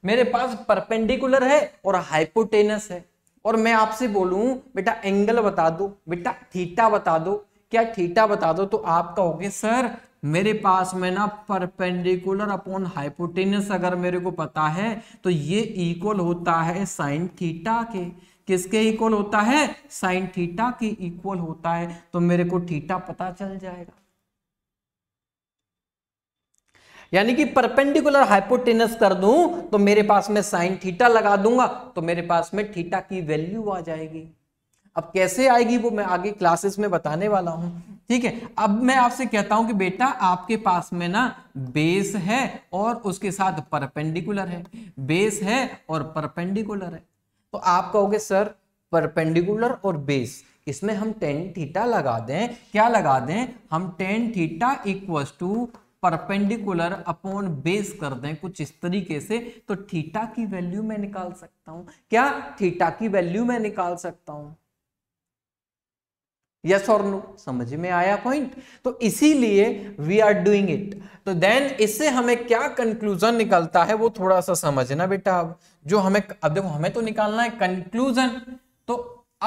मेरे पास परपेंडिकुलर है और हाइपोटेनस है और मैं आपसे बोलूं बेटा एंगल बता दो बेटा थीटा बता दो क्या थीटा बता दो तो आप कहोगे सर मेरे पास में ना परपेंडिकुलर अपॉन हाइपोटेनस अगर मेरे को पता है तो ये इक्वल होता है साइन थीटा के किसके इक्वल होता है साइन थीटा के इक्वल होता है तो मेरे को थीटा पता चल जाएगा यानी कि परपेंडिकुलर हाइपोटेनस कर दूं तो मेरे पास में साइन थीटा लगा दूंगा तो मेरे पास में थीटा की वैल्यू आ जाएगी अब कैसे आएगी वो मैं आगे क्लासेस में बताने वाला हूं ठीक है अब मैं आपसे कहता हूं कि बेटा आपके पास में ना बेस है और उसके साथ परपेंडिकुलर है बेस है और परपेंडिकुलर है तो आप कहोगे सर परपेंडिकुलर और बेस इसमें हम टेन थीटा लगा दें क्या लगा दें हम tan theta equals to perpendicular upon base कर दें कुछ इस तरीके से तो थीटा की वैल्यू मैं निकाल सकता हूं क्या थीटा की वैल्यू मैं निकाल सकता हूं यस और नो समझ में आया पॉइंट तो इसीलिए वी आर डूइंग इट तो देन इससे हमें क्या कंक्लूजन निकलता है वो थोड़ा सा समझना बेटा अब जो हमें अब देखो हमें तो निकालना है कंक्लूजन तो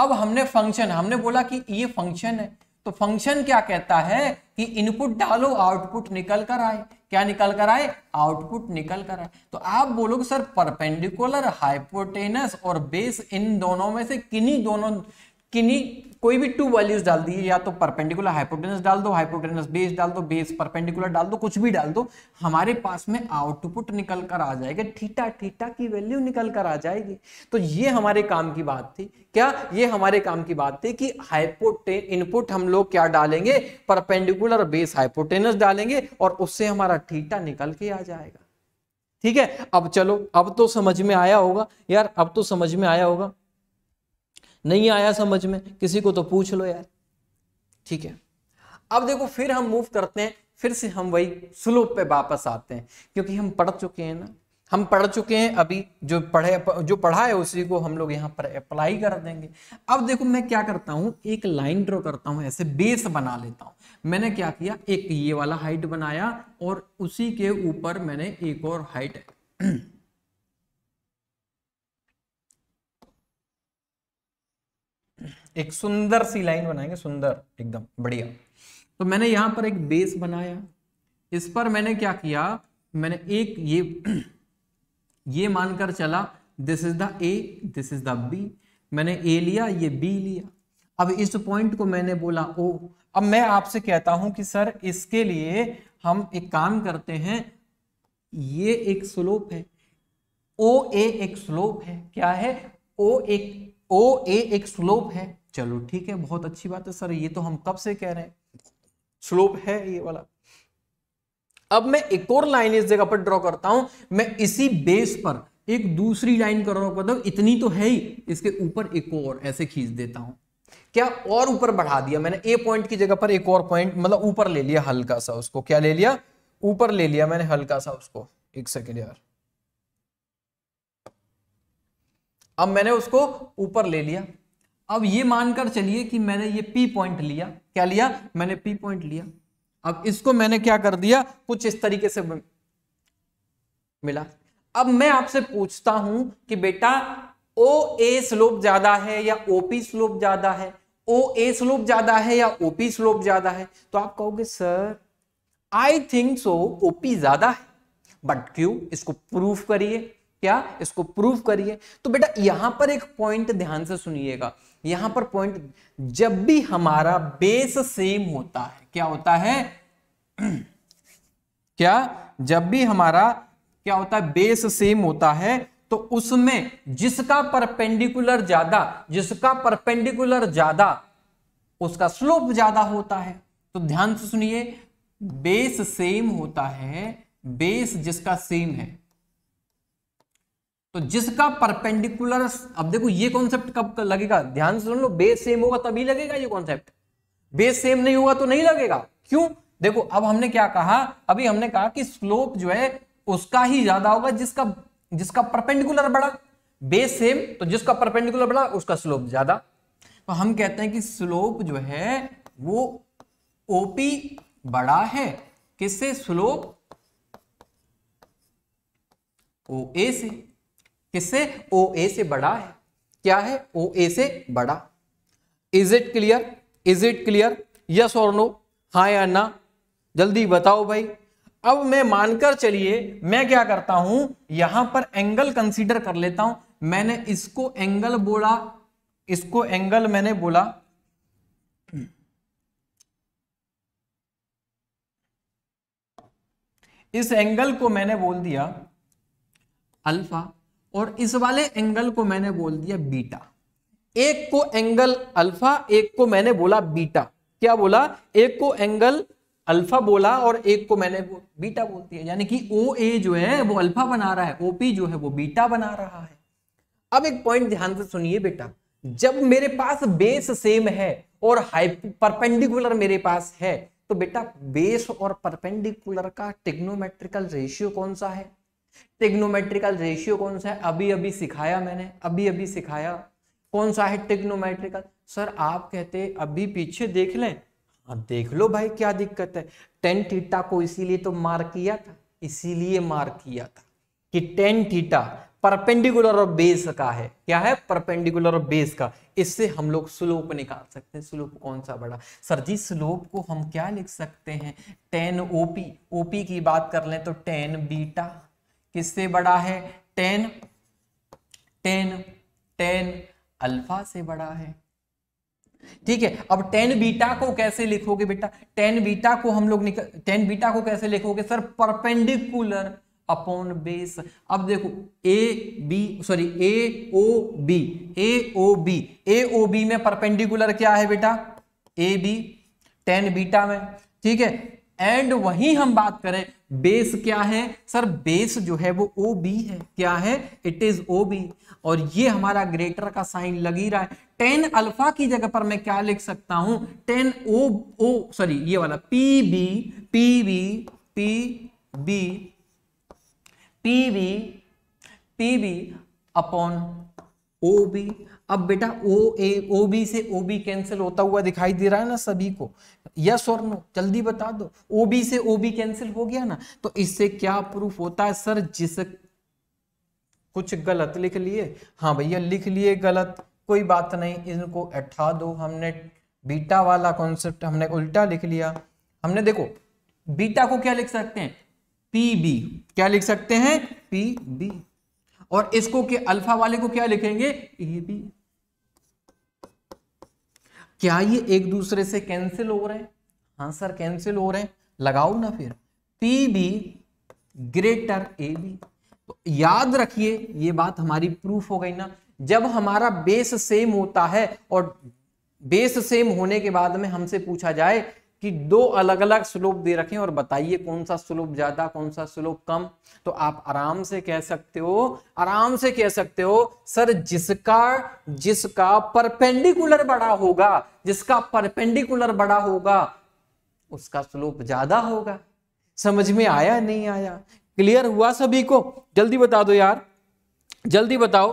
अब हमने फंक्शन हमने बोला कि ये फंक्शन है तो फंक्शन क्या कहता है कि इनपुट डालो आउटपुट निकल कर आए क्या निकल कर आए आउटपुट निकल कर आए तो आप बोलोगे सर परपेंडिकुलर हाइपोटेनस और बेस इन दोनों में से किन्हीं दोनों किन्हीं कोई भी टू वैल्यूज डाल दिए या तो परपेंडिकुलर हाइपोटेनस डाल दो हाइपोटेनस बेस डाल दो बेस परपेंडिकुलर डाल दो कुछ भी डाल दो हमारे पास में आउटपुट निकल कर आ जाएगा थीटा थीटा की वैल्यू निकल कर आ जाएगी तो ये हमारे काम की बात थी क्या ये हमारे काम की बात थी कि हाइपोटे इनपुट हम लोग क्या डालेंगे परपेंडिकुलर बेस हाइपोटेनस डालेंगे और उससे हमारा थीटा निकल के आ जाएगा ठीक है अब चलो अब तो समझ में आया होगा यार अब तो समझ में आया होगा नहीं आया समझ में किसी को तो पूछ लो यार ठीक है अब देखो फिर हम मूव करते हैं फिर से हम वही स्लोप पे वापस आते हैं क्योंकि हम पढ़ चुके हैं ना हम पढ़ चुके हैं अभी जो पढ़े जो पढ़ा है उसी को हम लोग यहाँ पर अप्लाई कर देंगे अब देखो मैं क्या करता हूँ एक लाइन ड्रॉ करता हूँ ऐसे बेस बना लेता हूँ मैंने क्या किया एक ये वाला हाइट बनाया और उसी के ऊपर मैंने एक और हाइट एक सुंदर सी लाइन बनाएंगे सुंदर एकदम बढ़िया तो मैंने यहां पर एक बेस बनाया इस पर मैंने क्या किया मैंने एक ये [clears throat] ये मानकर चला this is the A this is the B मैंने ए लिया ये बी लिया अब इस पॉइंट को मैंने बोला ओ अब मैं आपसे कहता हूं कि सर इसके लिए हम एक काम करते हैं ये एक स्लोप है ओ ए एक स्लोप है क्या है ओ एक ओ ए एक स्लोप है चलो ठीक है बहुत अच्छी बात है सर ये तो हम कब से कह रहे हैं स्लोप है ये वाला अब मैं एक और लाइन इस जगह पर ड्रॉ करता हूं मैं इसी बेस पर एक दूसरी लाइन कर रहा हूं मतलब इतनी तो है ही इसके ऊपर एक और ऐसे खींच देता हूं क्या और ऊपर बढ़ा दिया मैंने ए पॉइंट की जगह पर एक और पॉइंट मतलब ऊपर ले लिया हल्का सा उसको क्या ले लिया ऊपर ले लिया मैंने हल्का सा उसको एक सेकेंड यार अब मैंने उसको ऊपर ले लिया अब ये मानकर चलिए कि मैंने ये पी पॉइंट लिया क्या लिया मैंने पी पॉइंट लिया अब इसको मैंने क्या कर दिया कुछ इस तरीके से मिला अब मैं आपसे पूछता हूं कि बेटा ओ ए स्लोप ज्यादा है या ओपी स्लोप ज्यादा है ओ ए स्लोप ज्यादा है या ओपी स्लोप ज्यादा है तो आप कहोगे sir I think so OP ज्यादा है बट क्यों इसको प्रूफ करिए क्या इसको प्रूफ करिए तो बेटा यहां पर एक पॉइंट ध्यान से सुनिएगा यहां पर पॉइंट जब भी हमारा बेस सेम होता है क्या होता है [clears throat] क्या जब भी हमारा क्या होता है बेस सेम होता है तो उसमें जिसका परपेंडिकुलर ज्यादा जिसका परपेंडिकुलर ज्यादा उसका स्लोप ज्यादा होता है तो ध्यान से सुनिए बेस सेम होता है बेस जिसका सेम है तो जिसका परपेंडिकुलर अब देखो ये कॉन्सेप्ट कब लगेगा ध्यान से सुन लो बेस सेम होगा तभी लगेगा ये कॉन्सेप्ट बेस सेम नहीं होगा तो नहीं लगेगा क्यों देखो अब हमने क्या कहा अभी हमने कहा कि स्लोप जो है उसका ही ज्यादा होगा जिसका जिसका परपेंडिकुलर बड़ा बेस सेम तो जिसका परपेंडिकुलर बड़ा उसका स्लोप ज्यादा तो हम कहते हैं कि स्लोप जो है वो ओपी बड़ा है किससे स्लोप ओ ए से किससे ओ ए से बड़ा है क्या है ओ ए से बड़ा is it clear is it clear yes और नो हाँ या ना जल्दी बताओ भाई अब मैं मानकर चलिए मैं क्या करता हूं यहां पर एंगल कंसीडर कर लेता हूं मैंने इसको एंगल बोला इसको एंगल मैंने बोला इस एंगल को मैंने बोल दिया अल्फा और इस वाले एंगल को मैंने बोल दिया बीटा एक को एंगल अल्फा एक को मैंने बोला बीटा क्या बोला एक को एंगल अल्फा बोला और एक को मैंने बीटा बोलती है यानी कि ओ ए जो है वो अल्फा बना रहा है ओपी जो है वो बीटा बना रहा है अब एक पॉइंट ध्यान से सुनिए बेटा जब मेरे पास बेस सेम है और परपेंडिकुलर मेरे पास है तो बेटा बेस और परपेंडिकुलर का टिग्नोमेट्रिकल रेशियो कौन सा है टिग्नोमेट्रिकल रेशियो कौन सा है अभी अभी सिखाया मैंने अभी अभी सिखाया कौन सा है टिग्नोमेट्रिकल सर आप कहते अभी पीछे देख लें अब हाँ, देख लो भाई क्या दिक्कत है टेन थीटा को इसीलिए तो मार किया था इसीलिए मार किया था कि tan theta perpendicular of base का है क्या है परपेंडिकुलर ऑफ बेस का इससे हम लोग स्लोप निकाल सकते हैं स्लोप कौन सा बड़ा सर जी स्लोप को हम क्या लिख सकते हैं टेन ओपी ओपी की बात कर लें तो टेन बीटा किससे बड़ा है टेन टेन टेन अल्फा से बड़ा है ठीक है अब टेन बीटा को कैसे लिखोगे बेटा टेन बीटा को हम लोग निकल टेन बीटा को कैसे लिखोगे सर परपेंडिकुलर अपॉन बेस अब देखो A B sorry A O B A O B A O B में परपेंडिकुलर क्या है बेटा ए बी टेन बीटा में ठीक है एंड वहीं हम बात करें बेस क्या है सर बेस जो है वो ओ बी है क्या है इट इज ओ बी और ये हमारा ग्रेटर का साइन लग ही रहा है टेन अल्फा की जगह पर मैं क्या लिख सकता हूं टेन ओ ओ सॉरी ये वाला P B P B P B P B P B upon O B अब बेटा ओ ए ओ बी से ओ बी कैंसिल होता हुआ दिखाई दे रहा है ना सभी को यस और नो जल्दी बता दो ओ बी से ओ बी कैंसिल हो गया ना तो इससे क्या प्रूफ होता है सर जिस कुछ गलत लिख लिए हाँ भैया लिख लिए गलत कोई बात नहीं इनको अठा दो हमने बीटा वाला कॉन्सेप्ट हमने उल्टा लिख लिया हमने देखो बीटा को क्या लिख सकते हैं पी बी क्या लिख सकते हैं पी बी और इसको के अल्फा वाले को क्या लिखेंगे ए बी क्या ये एक दूसरे से कैंसिल हो रहे हैं हाँ सर कैंसिल हो रहे हैं लगाओ ना फिर P B greater A B तो याद रखिए ये बात हमारी प्रूफ हो गई ना जब हमारा बेस सेम होता है और बेस सेम होने के बाद में हमसे पूछा जाए कि दो अलग अलग स्लोप दे रखे और बताइए कौन सा स्लोप ज्यादा कौन सा स्लोप कम तो आप आराम से कह सकते हो आराम से कह सकते हो सर जिसका जिसका परपेंडिकुलर बड़ा होगा जिसका परपेंडिकुलर बड़ा होगा उसका स्लोप ज्यादा होगा समझ में आया नहीं आया क्लियर हुआ सभी को जल्दी बता दो यार जल्दी बताओ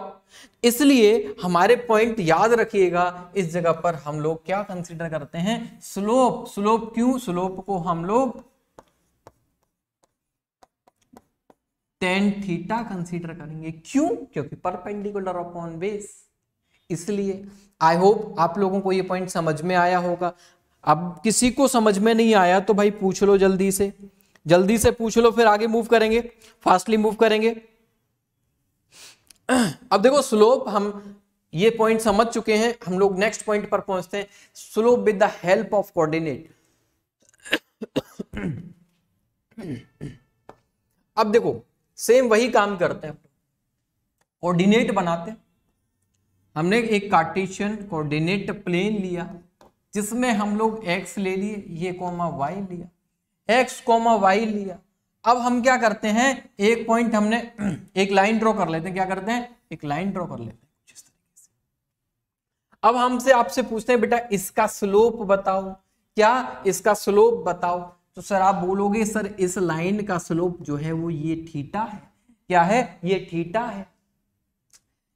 इसलिए हमारे पॉइंट याद रखिएगा इस जगह पर हम लोग क्या कंसिडर करते हैं स्लोप स्लोप क्यों स्लोप को हम लोग टेन थीटा कंसीडर करेंगे क्यों क्योंकि परपेंडिकुलर अपॉन बेस इसलिए आई होप आप लोगों को ये पॉइंट समझ में आया होगा अब किसी को समझ में नहीं आया तो भाई पूछ लो जल्दी से जल्दी से पूछ लो फिर आगे मूव करेंगे फास्टली मूव करेंगे अब देखो स्लोप हम ये पॉइंट समझ चुके हैं हम लोग नेक्स्ट पॉइंट पर पहुंचते हैं slope with the help of coordinate अब देखो सेम वही काम करते हैं कोऑर्डिनेट बनाते हैं हमने एक कार्टेशियन कोऑर्डिनेट प्लेन लिया जिसमें हम लोग एक्स ले लिए ये कोमा वाई लिया एक्स कोमा वाई लिया अब हम क्या करते हैं एक पॉइंट हमने [clears throat] एक लाइन ड्रॉ कर लेते हैं क्या करते हैं एक लाइन ड्रॉ कर लेते हैं कुछ इस तरीके से अब हमसे आपसे पूछते हैं बेटा इसका स्लोप बताओ क्या इसका स्लोप बताओ तो सर आप बोलोगे सर इस लाइन का स्लोप जो है वो ये ठीटा है क्या है ये ठीटा है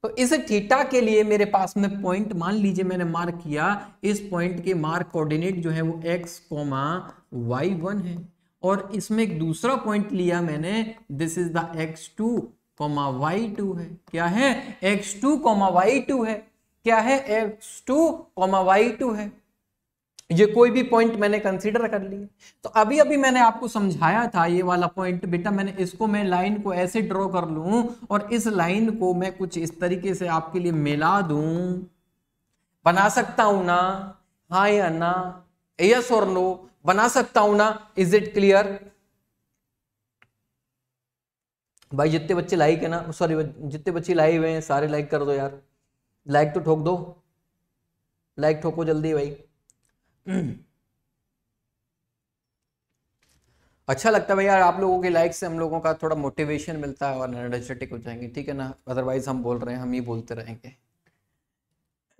तो इस थीटा के लिए मेरे पास में पॉइंट मान लीजिए मैंने मार्क किया इस पॉइंट के मार्क कोऑर्डिनेट जो है वो एक्स कोमा वाई वन है और इसमें एक दूसरा पॉइंट लिया मैंने this is the X two comma Y two है क्या है X two comma Y two है क्या है X two comma Y two है ये कोई भी पॉइंट मैंने कंसीडर कर लिया तो अभी अभी मैंने आपको समझाया था ये वाला पॉइंट बेटा मैंने इसको मैं लाइन को ऐसे ड्रॉ कर लूं और इस लाइन को मैं कुछ इस तरीके से आपके लिए मिला दूं बना सकता हूं ना हाँ या ना यस और नो बना सकता हूं ना इज इट क्लियर भाई जितने बच्चे लाइक है ना सॉरी जितने बच्चे लाए हुए हैं सारे लाइक कर दो यार लाइक तो ठोक दो लाइक ठोको जल्दी भाई [clears throat] अच्छा लगता है भाई यार आप लोगों के लाइक से हम लोगों का थोड़ा मोटिवेशन मिलता है और एनर्जेटिक हो जाएंगे ठीक है ना अदरवाइज हम बोल रहे हैं हम ही बोलते रहेंगे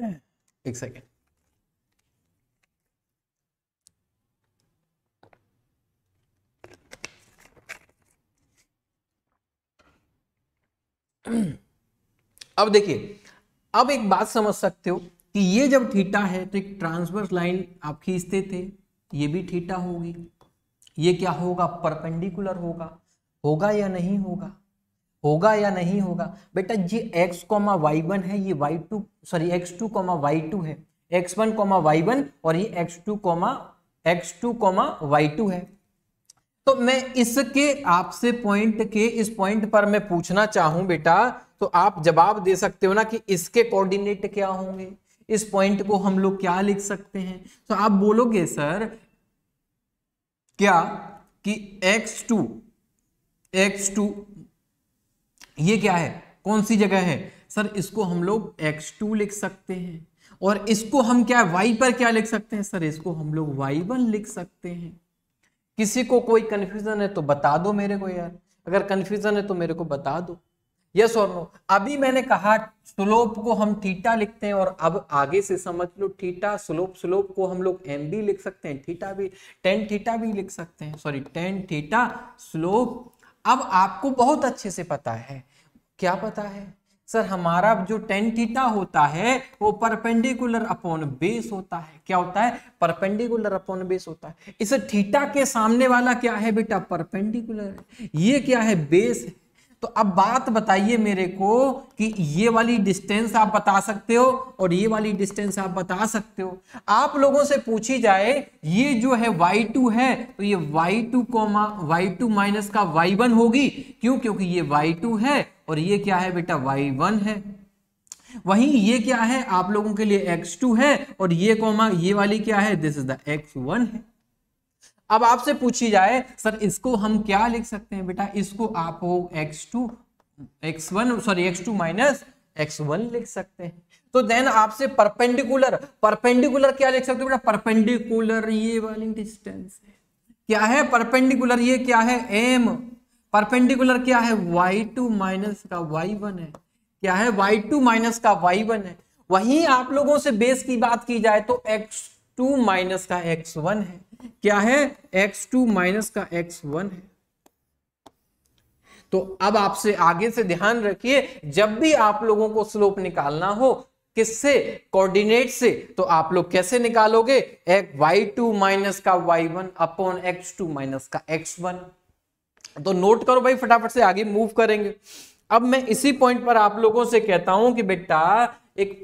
[clears throat] एक सेकेंड अब देखिए अब एक बात समझ सकते हो कि ये जब थीटा है तो एक ट्रांसवर्स लाइन आप खींचते थे ये भी थीटा होगी ये क्या होगा परपेंडिकुलर होगा होगा या नहीं होगा होगा या नहीं होगा बेटा ये x कॉमा वाई वन है ये y2 two sorry X two comma Y two है x1 one comma Y one और ये x2 two comma X two comma Y two है तो मैं इसके आपसे पॉइंट के इस पॉइंट पर मैं पूछना चाहूं बेटा तो आप जवाब दे सकते हो ना कि इसके कोऑर्डिनेट क्या होंगे इस पॉइंट को हम लोग क्या लिख सकते हैं तो आप बोलोगे सर क्या कि x2 x2 ये क्या है कौन सी जगह है सर इसको हम लोग x2 लिख सकते हैं और इसको हम क्या y पर क्या लिख सकते हैं सर इसको हम लोग y1 लिख सकते हैं किसी को कोई कन्फ्यूजन है तो बता दो मेरे को यार अगर कन्फ्यूजन है तो मेरे को बता दो यस और नो अभी मैंने कहा स्लोप को हम थीटा लिखते हैं और अब आगे से समझ लो थीटा स्लोप स्लोप को हम लोग एम भी लिख सकते हैं थीटा भी टेन थीटा भी लिख सकते हैं सॉरी टेन थीटा स्लोप अब आपको बहुत अच्छे से पता है क्या पता है सर हमारा जो टेन थीटा होता है वो परपेंडिकुलर अपॉन बेस होता है क्या होता है परपेंडिकुलर अपॉन बेस होता है इस थीटा के सामने वाला क्या है बेटा परपेंडिकुलर ये क्या है बेस है तो अब बात बताइए मेरे को कि ये वाली डिस्टेंस आप बता सकते हो और ये वाली डिस्टेंस आप बता सकते हो आप लोगों से पूछी जाए ये जो है वाई टू है तो ये Y two comma two minus का वाई वन होगी क्यों क्योंकि ये वाई टू है और ये क्या है बेटा वाई वन है वहीं ये क्या है आप लोगों के लिए टू है और ये कोमा ये वाली क्या है दिस इज द वन है अब आपसे पूछी जाए सर इसको हम क्या लिख सकते हैं बेटा इसको आप X two X one sorry X two minus X one लिख सकते हैं तो देन आपसे परपेंडिकुलर परपेंडिकुलर क्या लिख सकते हो बेटा परपेंडिकुलर ये वाली डिस्टेंस क्या है परपेंडिकुलर ये क्या है एम परपेंडिकुलर क्या है वाई टू माइनस का वाई वन है क्या है वाई टू माइनस का वाई वन है वहीं आप लोगों से बेस की बात की जाए तो एक्स टू माइनस का एक्स वन है क्या है एक्स टू माइनस का एक्स वन है तो अब आपसे आगे से ध्यान रखिए जब भी आप लोगों को स्लोप निकालना हो किससे कोऑर्डिनेट से तो आप लोग कैसे निकालोगे एक वाई टू माइनस का Y one upon x two minus का एक्स वन तो नोट करो भाई फटाफट से आगे मूव करेंगे अब मैं इसी पॉइंट पर आप लोगों से कहता हूं कि बेटा एक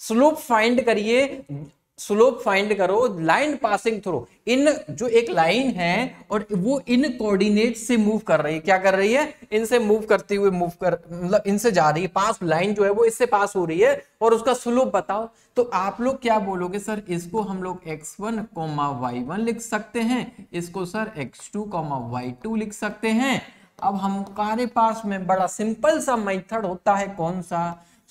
स्लोप फाइंड करिए स्लोप फाइंड करो लाइन पासिंग थ्रू इन जो एक लाइन है और वो इन कोऑर्डिनेट से मूव कर रही है क्या कर रही है इनसे मूव करते हुए मूव कर मतलब इनसे जा रही है पास लाइन जो है वो इससे पास हो रही है और उसका स्लोप बताओ तो आप लोग क्या बोलोगे सर इसको हम लोग x one comma Y one लिख सकते हैं इसको sir x two comma y two लिख सकते हैं अब हमारे पास में बड़ा सिंपल सा मेथड होता है कौन सा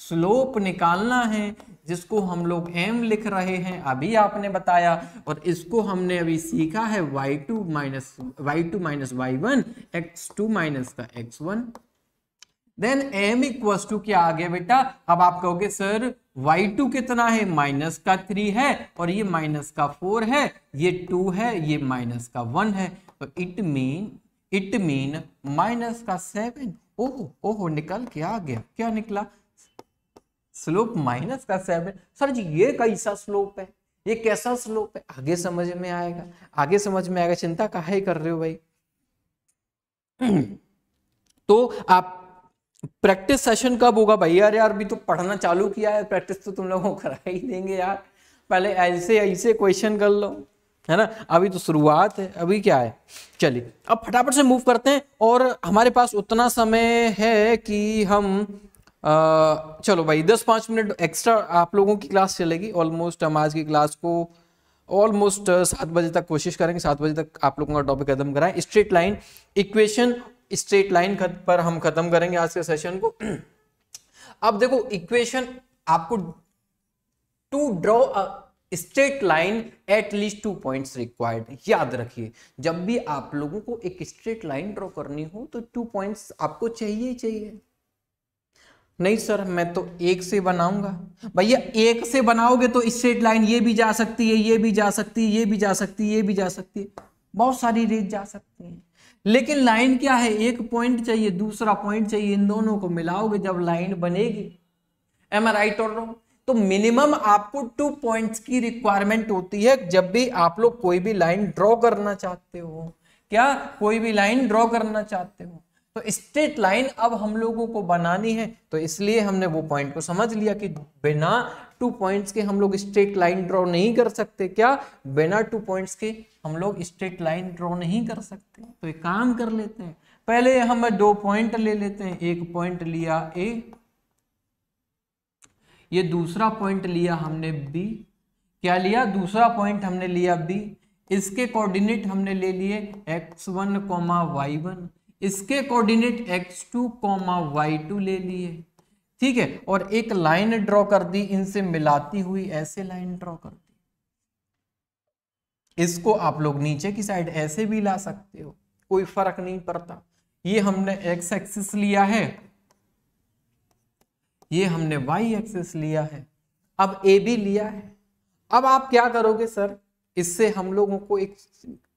स्लोप निकालना है जिसको हम लोग एम लिख रहे हैं अभी आपने बताया और इसको हमने अभी सीखा है Y two minus Y two minus Y one x two minus का x one then m equals to क्या आ गया बेटा अब आप कहोगे सर वाई टू कितना है माइनस का थ्री है और ये माइनस का फोर है ये टू है ये माइनस का वन है तो it mean it mean minus का सेवन ओहो ओहो निकल के आ गया क्या निकला स्लोप माइनस का सेवन सर जी ये कैसा स्लोप है ये कैसा स्लोप है आगे समझ में आएगा आगे समझ में आएगा चिंता काहे ही कर रहे हो भाई [clears throat] तो आप प्रैक्टिस सेशन कब होगा भाई यार यार भी तो पढ़ना चालू किया है प्रैक्टिस तो तुम लोगों को करा ही देंगे यार पहले ऐसे ऐसे क्वेश्चन कर लो है ना अभी तो शुरुआत है अभी क्या है चलिए अब फटाफट से मूव करते हैं और हमारे पास उतना समय है कि हम चलो भाई दस पाँच मिनट एक्स्ट्रा आप लोगों की क्लास चलेगी ऑलमोस्ट हम आज की क्लास को ऑलमोस्ट सात बजे तक कोशिश करेंगे सात बजे तक आप लोगों का टॉपिक खत्म कराएं straight line equation straight line पर हम खत्म करेंगे आज के सेशन को अब देखो इक्वेशन आपको to draw straight line at least two points required याद रखिए जब भी आप लोगों को एक स्ट्रेट लाइन ड्रॉ करनी हो तो टू पॉइंट्स आपको चाहिए ही चाहिए नहीं सर मैं तो एक से बनाऊंगा भैया एक से बनाओगे तो स्ट्रेट लाइन ये भी जा सकती है ये भी जा सकती है ये भी जा सकती है ये भी जा सकती है बहुत सारी रेज जा सकती है लेकिन लाइन क्या है एक पॉइंट चाहिए दूसरा पॉइंट चाहिए इन दोनों को मिलाओगे जब लाइन बनेगी एम आई राइट और रॉन्ग तो मिनिमम आपको टू पॉइंट्स की रिक्वायरमेंट होती है जब भी आप लोग कोई भी लाइन ड्रॉ करना चाहते हो क्या कोई भी लाइन ड्रॉ करना चाहते हो तो स्ट्रेट लाइन अब हम लोगों को बनानी है तो इसलिए हमने वो पॉइंट को समझ लिया कि बिना टू पॉइंट्स के हम लोग स्ट्रेट लाइन ड्रॉ नहीं कर सकते क्या बिना टू पॉइंट्स के हम लोग स्ट्रेट लाइन ड्रॉ नहीं कर सकते तो एक काम कर लेते हैं पहले हम दो पॉइंट ले लेते हैं एक पॉइंट लिया ए ये दूसरा पॉइंट लिया हमने बी क्या लिया दूसरा पॉइंट हमने लिया बी इसके कोऑर्डिनेट हमने ले लिए x one comma Y one इसके coordinate x two comma Y two ले लिए ठीक है और एक लाइन ड्रॉ कर दी इनसे मिलाती हुई ऐसे लाइन ड्रॉ कर दी इसको आप लोग नीचे की साइड ऐसे भी ला सकते हो कोई फर्क नहीं पड़ता ये हमने एक्स एक्सिस लिया है ये हमने वाई एक्सिस लिया है अब ए भी लिया है अब आप क्या करोगे सर इससे हम लोगों को एक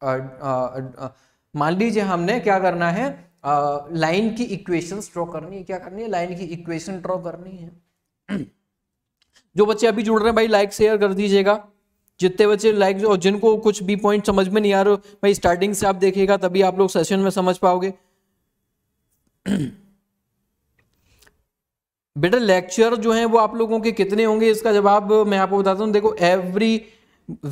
आ, आ, आ, मान लीजिए हमने क्या करना है लाइन की इक्वेशंस ड्रॉ करनी है क्या करनी है लाइन की इक्वेशन ड्रॉ करनी है [clears throat] जो बच्चे अभी जुड़ रहे हैं भाई लाइक शेयर कर दीजिएगा जितने बच्चे लाइक और जिनको कुछ भी पॉइंट समझ में नहीं आ रहे भाई स्टार्टिंग से आप देखेगा तभी आप लोग सेशन में समझ पाओगे [clears throat] बेटा लेक्चर जो है वो आप लोगों के कितने होंगे इसका जवाब मैं आपको बताता हूँ देखो एवरी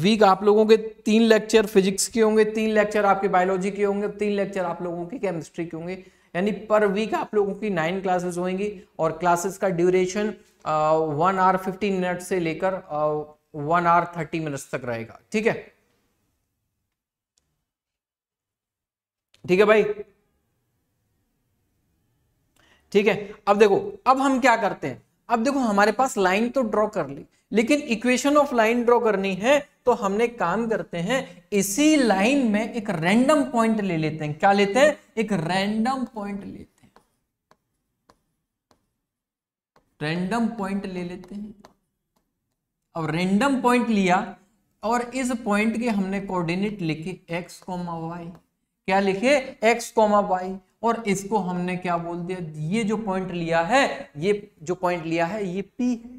वीक आप लोगों के तीन लेक्चर फिजिक्स के होंगे तीन लेक्चर आपके बायोलॉजी के होंगे तीन लेक्चर आप लोगों के केमिस्ट्री के होंगे यानी पर वीक आप लोगों की नाइन क्लासेस होंगी और क्लासेस का duration one hour fifteen minute से लेकर वन आवर थर्टी मिनट्स तक रहेगा ठीक है ठीक है भाई ठीक है अब देखो अब हम क्या करते हैं अब देखो हमारे पास लाइन तो ड्रॉ कर ली लेकिन इक्वेशन ऑफ लाइन ड्रॉ करनी है तो हमने काम करते हैं इसी लाइन में एक रैंडम पॉइंट ले लेते हैं क्या लेते हैं एक रैंडम पॉइंट लेते हैं रैंडम पॉइंट ले लेते हैं अब रैंडम पॉइंट लिया और इस पॉइंट के हमने कोऑर्डिनेट लिखे एक्स कॉमा वाई क्या लिखे एक्स कॉमा वाई और इसको हमने क्या बोल दिया ये जो पॉइंट लिया है ये जो पॉइंट लिया है ये पी है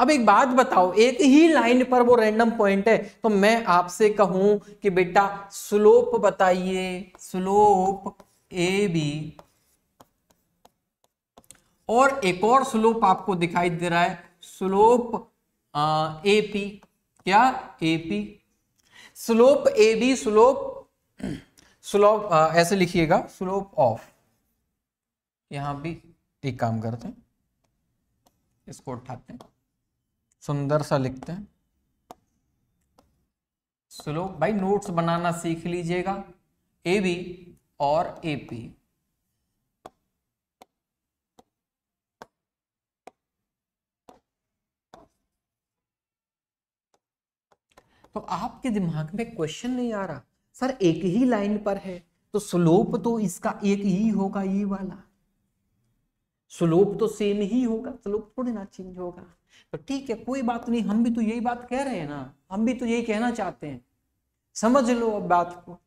अब एक बात बताओ एक ही लाइन पर वो रैंडम पॉइंट है तो मैं आपसे कहूं कि बेटा स्लोप बताइए स्लोप ए बी और एक और स्लोप आपको दिखाई दे रहा है स्लोप ए पी क्या A P slope A B slope slope ऐसे लिखिएगा स्लोप ऑफ यहां भी एक काम करते हैं इसको उठाते हैं सुंदर सा लिखते हैं स्लोप भाई नोट्स बनाना सीख लीजिएगा ए बी और ए पी तो आपके दिमाग में क्वेश्चन नहीं आ रहा सर एक ही लाइन पर है तो स्लोप तो इसका एक ही होगा ये वाला स्लोप तो सेम ही होगा स्लोप थोड़ी ना चेंज होगा तो ठीक है कोई बात नहीं हम भी तो यही बात कह रहे हैं ना हम भी तो यही कहना चाहते हैं समझ लो अब बात को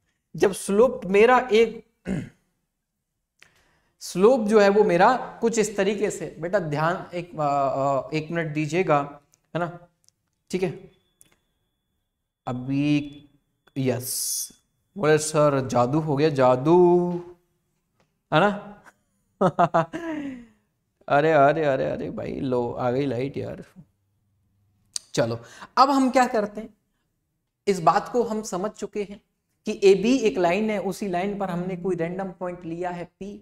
जब स्लोप मेरा एक स्लोप [clears throat] जो है वो मेरा कुछ इस तरीके से बेटा ध्यान एक आ, आ, एक मिनट दीजिएगा है ना ठीक है अभी यस बोले सर जादू हो गया जादू है ना [laughs] अरे अरे अरे अरे भाई लो आ गई लाइट यार चलो अब हम क्या करते हैं इस बात को हम समझ चुके हैं कि ए बी एक लाइन है उसी लाइन पर हमने कोई रैंडम पॉइंट लिया है पी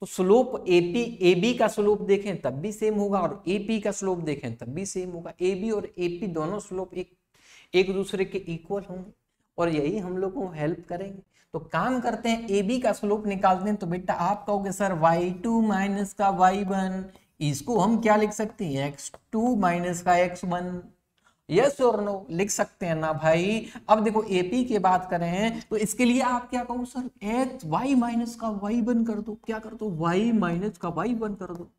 तो slope A P A B का स्लोप देखें तब भी सेम होगा और ए पी का स्लोप देखें तब भी सेम होगा ए बी और ए पी दोनों स्लोप एक एक दूसरे के इक्वल होंगे और यही हम लोग को हेल्प करेंगे तो काम करते हैं ए बी का स्लोप निकालते हैं तो बेटा आप कहोगे सर वाई टू माइनस का वाई वन इसको हम क्या लिख सकते हैं एक्स टू माइनस का एक्स वन यस और नो लिख सकते हैं ना भाई अब देखो एपी की बात करें तो इसके लिए आप क्या कहो सर एक्स वाई माइनस का वाई वन कर दो क्या कर दो वाई माइनस का वाई वन कर दो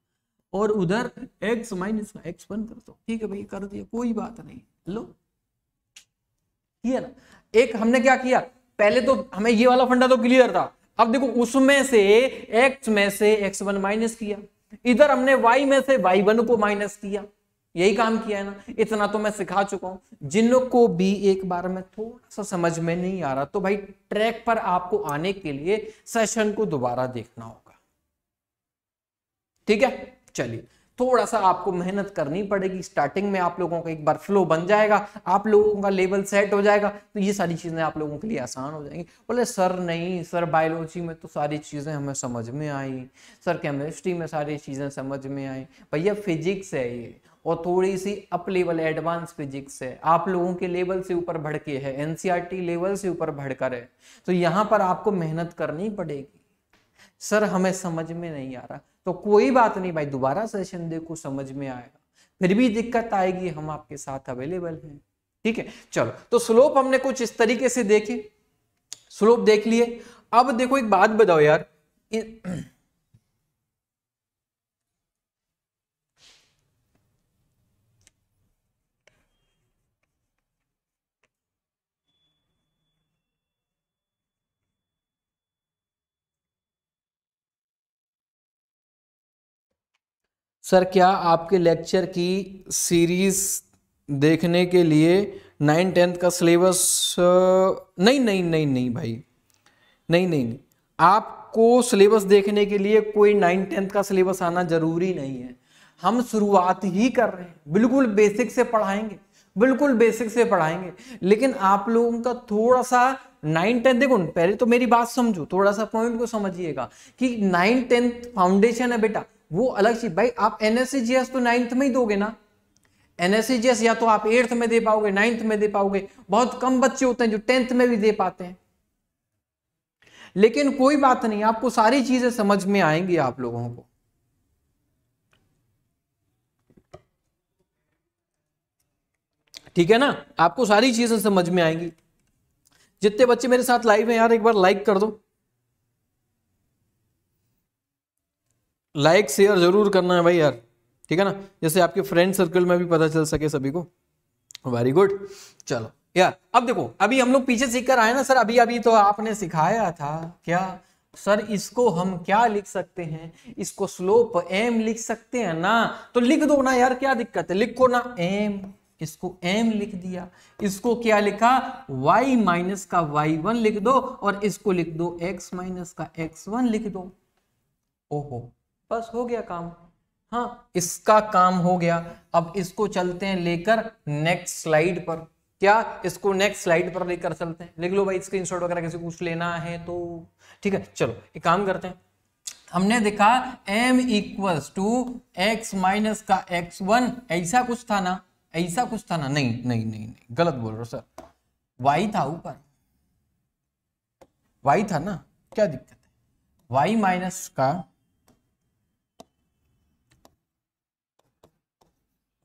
और उधर एक्स माइनस का एक्स वन कर दो ठीक है भाई कर दिया कोई बात नहीं लो ठीक है ना एक हमने क्या किया पहले तो हमें ये वाला फंडा तो क्लियर था अब देखो उसमें से एक्स में से एक्स वन माइनस किया इधर हमने वाई में से वाई वन को माइनस किया यही काम किया है ना इतना तो मैं सिखा चुका हूं जिन को भी एक बार में थोड़ा सा समझ में नहीं आ रहा तो भाई ट्रैक पर आपको आने के लिए सेशन को दोबारा देखना होगा ठीक है चलिए थोड़ा सा आपको मेहनत करनी पड़ेगी स्टार्टिंग में आप लोगों का एक बार फ्लो बन जाएगा आप लोगों का लेवल सेट हो जाएगा तो ये सारी चीज़ें आप लोगों के लिए आसान हो जाएंगी बोले सर नहीं सर बायोलॉजी में तो सारी चीज़ें हमें समझ में आई सर केमिस्ट्री में सारी चीज़ें समझ में आई भैया फिजिक्स है ये और थोड़ी सी अप लेवल एडवांस फिजिक्स है आप लोगों के लेवल से ऊपर भड़के है एनसीईआरटी लेवल से ऊपर भड़कर है तो यहाँ पर आपको मेहनत करनी पड़ेगी सर हमें समझ में नहीं आ रहा तो कोई बात नहीं भाई दोबारा सेशन देखो समझ में आएगा फिर भी दिक्कत आएगी हम आपके साथ अवेलेबल हैं ठीक है चलो तो स्लोप हमने कुछ इस तरीके से देखे स्लोप देख लिए अब देखो एक बात बताओ यार सर क्या आपके लेक्चर की सीरीज़ देखने के लिए नाइन टेंथ का सिलेबस नहीं नहीं नहीं नहीं भाई नहीं नहीं नहीं आपको सिलेबस देखने के लिए कोई नाइन टेंथ का सिलेबस आना ज़रूरी नहीं है हम शुरुआत ही कर रहे हैं बिल्कुल बेसिक से पढ़ाएंगे बिल्कुल बेसिक से पढ़ाएंगे लेकिन आप लोगों का थोड़ा सा नाइन टेंथ देखो पहले तो मेरी बात समझो थोड़ा सा पॉइंट को समझिएगा कि नाइन टेंथ फाउंडेशन है बेटा वो अलग चीज भाई आप एनएससीजीएस तो नाइन्थ में ही दोगे ना एनएससीजीएस या तो आप एट्थ में दे पाओगे नाइन्थ में दे पाओगे बहुत कम बच्चे होते हैं जो टेंथ में भी दे पाते हैं लेकिन कोई बात नहीं आपको सारी चीजें समझ में आएंगी आप लोगों को ठीक है ना आपको सारी चीजें समझ में आएंगी जितने बच्चे मेरे साथ लाइव हैं यार एक बार लाइक कर दो लाइक शेयर जरूर करना है भाई यार ठीक है ना जैसे आपके फ्रेंड सर्कल में भी पता चल सके सभी को वेरी गुड चलो यार अब देखो अभी हम लोग पीछे सीख कर आए ना सर अभी अभी तो आपने सिखाया था क्या सर इसको हम क्या लिख सकते हैं इसको स्लोप एम लिख सकते हैं ना तो लिख दो ना यार क्या दिक्कत है लिखो ना एम इसको एम लिख दिया इसको क्या लिखा वाई माइनस का वाई वन लिख दो और इसको लिख दो एक्स माइनस का एक्स वन लिख दो ओहो बस हो गया काम हाँ इसका काम हो गया अब इसको चलते हैं लेकर नेक्स्ट स्लाइड पर क्या इसको नेक्स्ट स्लाइड पर लेकर चलते हैं लिख लो भाई स्क्रीन वगैरह किसी कुछ लेना है तो ठीक है चलो एक काम करते हैं हमने देखा m equal to x minus का x1 ऐसा कुछ था ना ऐसा कुछ था ना नहीं नहीं नहीं नहीं गलत बोल रहे हो सर y था ऊपर y था ना क्या दिक्कत है y माइनस का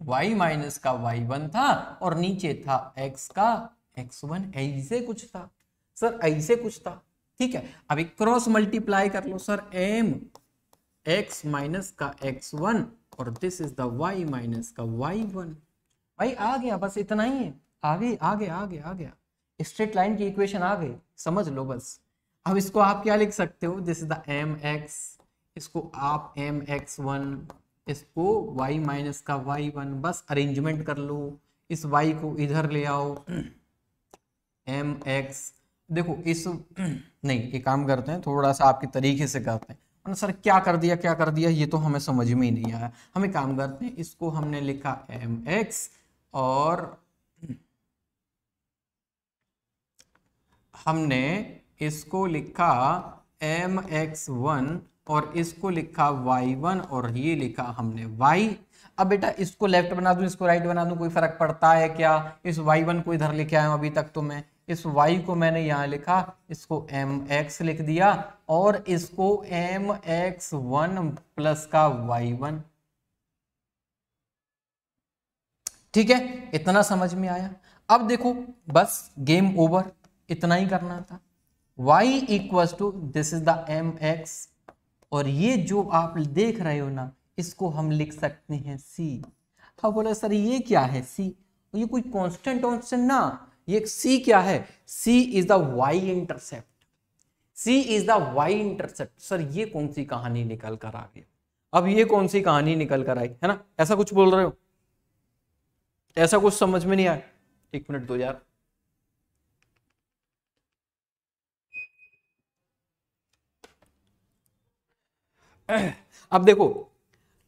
y माइनस का y1 था और नीचे था x का x1 ऐसे कुछ था सर ऐसे कुछ था ठीक है अभी क्रॉस मल्टीप्लाई कर लो सर m x माइनस का x1 और this is the y minus का y1 भाई आ गया बस इतना ही है आगे आगे आगे आ गया स्ट्रेट लाइन की इक्वेशन आ गई समझ लो बस अब इसको आप क्या लिख सकते हो this is the m x इसको आप एम एक्स वन इसको y माइनस का y1 बस अरेंजमेंट कर लो इस y को इधर ले आओ एम एक्स देखो इस नहीं ये काम करते हैं थोड़ा सा आपके तरीके से करते हैं मतलब सर क्या कर दिया क्या कर दिया ये तो हमें समझ में ही नहीं आया हमें काम करते हैं इसको हमने लिखा एम एक्स और हमने इसको लिखा एम एक्स वन और इसको लिखा वाई वन और ये लिखा हमने वाई अब बेटा इसको लेफ्ट बना दूं इसको राइट बना दूं कोई फर्क पड़ता है क्या इस वाई वन को इधर लेके आया हूं अभी तक तो मैं इस y को मैंने यहां लिखा इसको एम एक्स लिख दिया और इसको एम एक्स वन प्लस का y1 ठीक है इतना समझ में आया अब देखो बस गेम ओवर इतना ही करना था y equal to this is the m x और ये जो आप देख रहे हो ना इसको हम लिख सकते हैं सी अब बोला सर ये क्या है सी ये कोई कॉन्स्टेंट ऑप्शन ना ये सी क्या है C is the Y intercept C is the Y intercept sir ये कौन सी कहानी निकल कर आ गई अब ये कौन सी कहानी निकल कर आई है ना ऐसा कुछ बोल रहे हो ऐसा कुछ समझ में नहीं आया एक मिनट दो यार [clears throat] अब देखो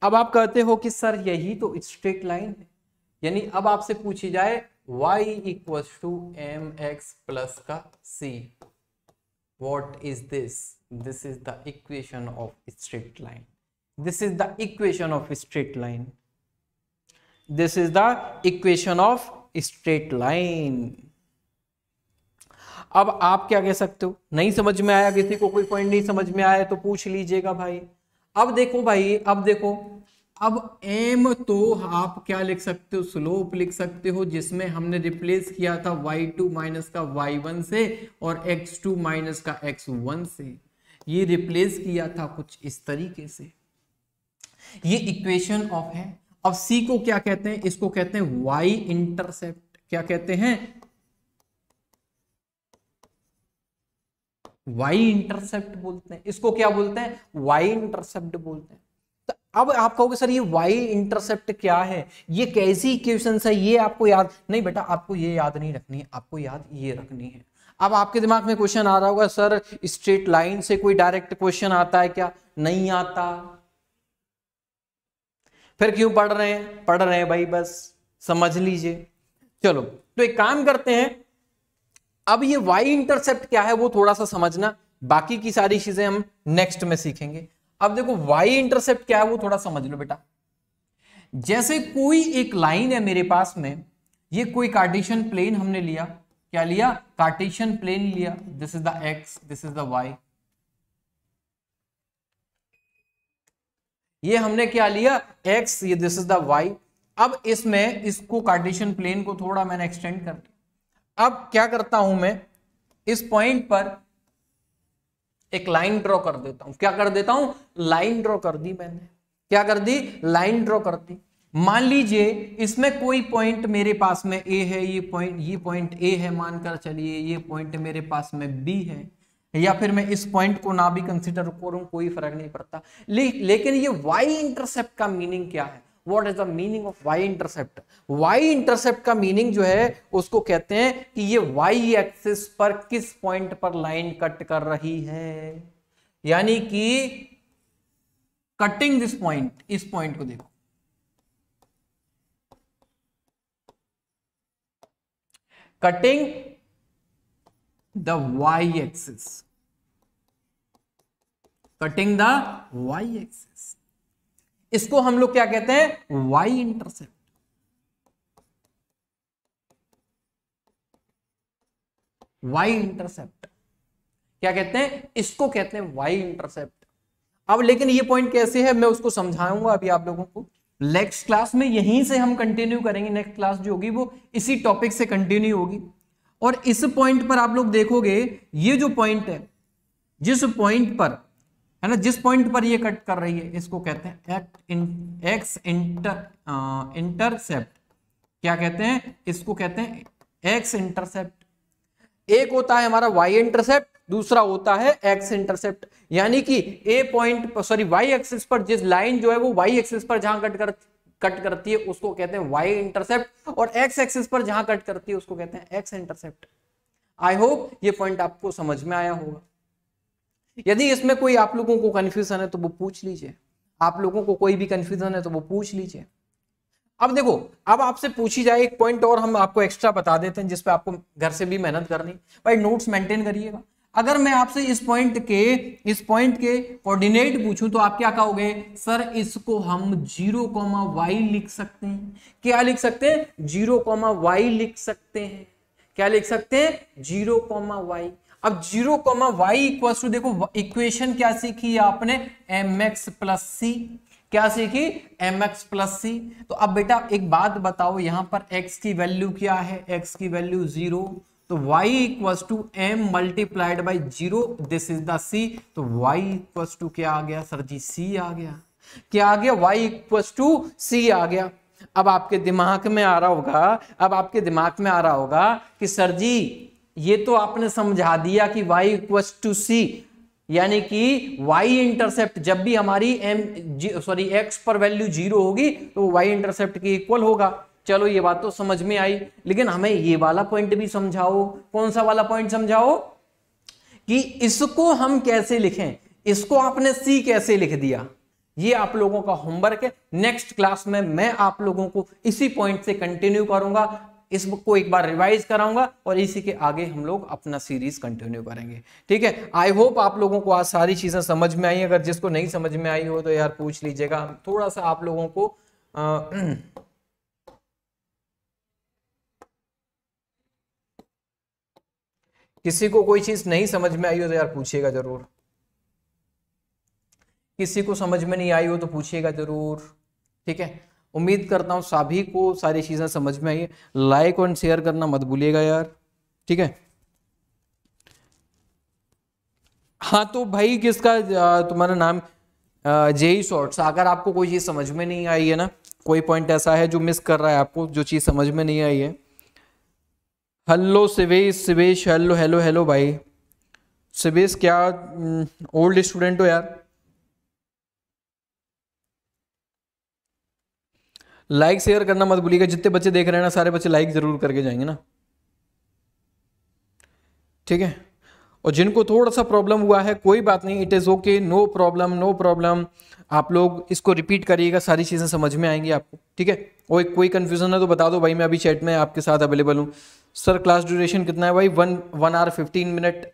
अब आप कहते हो कि सर यही तो स्ट्रेट लाइन है यानी अब आपसे पूछी जाए y equal to m x plus का c what is this this is the equation of straight line this is the equation of straight line this is the equation of straight line अब आप क्या कह सकते हो नहीं समझ में आया किसी को कोई पॉइंट नहीं समझ में आया तो पूछ लीजिएगा भाई अब देखो भाई अब देखो अब एम तो आप क्या लिख सकते हो स्लोप लिख सकते हो जिसमें हमने रिप्लेस किया था वाई टू माइनस का वाई वन से और एक्स टू माइनस का एक्स वन से ये रिप्लेस किया था कुछ इस तरीके से ये इक्वेशन ऑफ है अब सी को क्या कहते हैं इसको कहते हैं वाई इंटरसेप्ट क्या कहते हैं वाई इंटरसेप्ट बोलते हैं इसको क्या बोलते हैं वाई इंटरसेप्ट बोलते हैं तो अब आप कहोगे सर ये वाई इंटरसेप्ट क्या है ये कैसी इक्वेशन है ये आपको याद नहीं बेटा आपको ये याद नहीं रखनी है आपको याद ये रखनी है अब आपके दिमाग में क्वेश्चन आ रहा होगा सर स्ट्रेट लाइन से कोई डायरेक्ट क्वेश्चन आता है क्या नहीं आता फिर क्यों पढ़ रहे हैं पढ़ रहे हैं भाई बस समझ लीजिए चलो तो एक काम करते हैं अब ये वाई इंटरसेप्ट क्या है वो थोड़ा सा समझना बाकी की सारी चीजें हम नेक्स्ट में सीखेंगे अब देखो वाई इंटरसेप्ट क्या है वो थोड़ा समझ लो बेटा जैसे कोई एक लाइन है मेरे पास में ये कोई कार्टेशियन प्लेन हमने लिया क्या लिया कार्टेशियन प्लेन लिया this is the x this is the y ये हमने क्या लिया एक्स ये दिस इज द वाई अब इसमें इसको कार्टेशियन प्लेन को थोड़ा मैंने एक्सटेंड कर दिया अब क्या करता हूं मैं इस पॉइंट पर एक लाइन ड्रॉ कर देता हूं क्या कर देता हूं लाइन ड्रॉ कर दी मैंने क्या कर दी लाइन ड्रॉ कर दी मान लीजिए इसमें कोई पॉइंट मेरे पास में ए है ये पॉइंट ये पॉइंट ए है मानकर चलिए ये पॉइंट मेरे पास में बी है या फिर मैं इस पॉइंट को ना भी कंसिडर करूं कोई फर्क नहीं पड़ता ले, लेकिन ये वाई इंटरसेप्ट का मीनिंग क्या है what is the meaning of y intercept y intercept का मीनिंग जो है उसको कहते हैं कि ये वाई एक्सिस पर किस पॉइंट पर लाइन कट कर रही है यानी कि कटिंग दिस पॉइंट इस पॉइंट को देखो cutting the y axis cutting the y axis इसको हम लोग क्या कहते हैं वाई इंटरसेप्ट वाई इंटरसेप्ट क्या कहते हैं इसको कहते हैं वाई इंटरसेप्ट अब लेकिन ये पॉइंट कैसे है मैं उसको समझाऊंगा अभी आप लोगों को नेक्स्ट क्लास में यहीं से हम कंटिन्यू करेंगे नेक्स्ट क्लास जो होगी वो इसी टॉपिक से कंटिन्यू होगी और इस पॉइंट पर आप लोग देखोगे ये जो पॉइंट है जिस पॉइंट पर है ना जिस पॉइंट पर ये कट कर रही है इसको कहते हैं एक्ट इन एक्स इंटर इंटरसेप्ट क्या कहते हैं इसको कहते हैं एक्स इंटरसेप्ट एक होता है हमारा वाई इंटरसेप्ट दूसरा होता है एक्स इंटरसेप्ट यानी कि a point sorry y axis पर जिस लाइन जो है वो वाई एक्सिस पर जहां कट कर कट करती है उसको कहते हैं वाई इंटरसेप्ट और एक्स एक्सिस पर जहां कट करती है उसको कहते हैं एक्स इंटरसेप्ट आई होप ये पॉइंट आपको समझ में आया होगा यदि इसमें कोई आप लोगों को कंफ्यूजन है तो वो पूछ लीजिए आप लोगों को कोई भी कंफ्यूजन है तो वो पूछ लीजिए अब देखो अब आपसे पूछी जाए एक पॉइंट और हम आपको एक्स्ट्रा बता देते हैं जिसपे आपको घर से भी मेहनत करनी भाई नोट्स मेंटेन करिएगा अगर मैं आपसे इस पॉइंट के इस पॉइंट के कोऑर्डिनेट पूछूं तो आप क्या कहोगे सर इसको हम जीरो कॉमा वाई लिख सकते हैं क्या लिख सकते हैं जीरो कॉमा वाई लिख सकते हैं क्या लिख सकते हैं जीरो कॉमा वाई अब zero comma y equal to देखो इक्वेशन क्या सीखी है आपने एम एक्स प्लस सी क्या सीखी एम एक्स प्लस सी तो अब बेटा एक बात बताओ यहां पर x की वैल्यू क्या है x की वैल्यू जीरो तो y equals to m multiplied by zero this is the c तो y इक्वस टू क्या आ गया सर जी c आ गया क्या आ गया y इक्वस टू सी आ गया अब आपके दिमाग में आ रहा होगा अब आपके दिमाग में आ रहा होगा कि सर जी ये तो आपने समझा दिया कि y इक्वस टू सी यानी कि वाई इंटरसेप्ट जब भी हमारी एम सॉरी एक्स पर वैल्यू जीरो होगी तो वाई इंटरसेप्ट के इक्वल होगा चलो ये बात तो समझ में आई लेकिन हमें ये वाला पॉइंट भी समझाओ कौन सा वाला पॉइंट समझाओ कि इसको हम कैसे लिखें इसको आपने सी कैसे लिख दिया ये आप लोगों का होमवर्क है नेक्स्ट क्लास में मैं आप लोगों को इसी पॉइंट से कंटिन्यू करूंगा इस बुक को एक बार रिवाइज कराऊंगा और इसी के आगे हम लोग अपना सीरीज कंटिन्यू करेंगे ठीक है आई होप आप लोगों को आज सारी चीजें समझ में आई अगर जिसको नहीं समझ में आई हो तो यार पूछ लीजिएगा थोड़ा सा आप लोगों को आ, किसी को कोई चीज नहीं समझ में आई हो तो यार पूछिएगा जरूर किसी को समझ में नहीं आई हो तो पूछिएगा जरूर ठीक है उम्मीद करता हूँ सभी को सारी चीज़ें समझ में आई है लाइक और शेयर करना मत भूलिएगा यार ठीक है हाँ तो भाई किसका तुम्हारा नाम जेई शॉर्ट्स e अगर आपको कोई चीज़ समझ में नहीं आई है ना कोई पॉइंट ऐसा है जो मिस कर रहा है आपको जो चीज़ समझ में नहीं आई है hello Sivesh Sivesh hello hello hello भाई सिवेश क्या ओल्ड स्टूडेंट हो यार लाइक शेयर करना मत भूलिएगा जितने बच्चे देख रहे हैं ना सारे बच्चे लाइक ज़रूर करके जाएंगे ना ठीक है और जिनको थोड़ा सा प्रॉब्लम हुआ है कोई बात नहीं it is okay no problem no problem आप लोग इसको रिपीट करिएगा सारी चीज़ें समझ में आएंगी आपको ठीक है और एक कोई कन्फ्यूजन है तो बता दो भाई मैं अभी चैट में आपके साथ अवेलेबल हूँ सर क्लास ड्यूरेशन कितना है भाई one one hour fifteen minute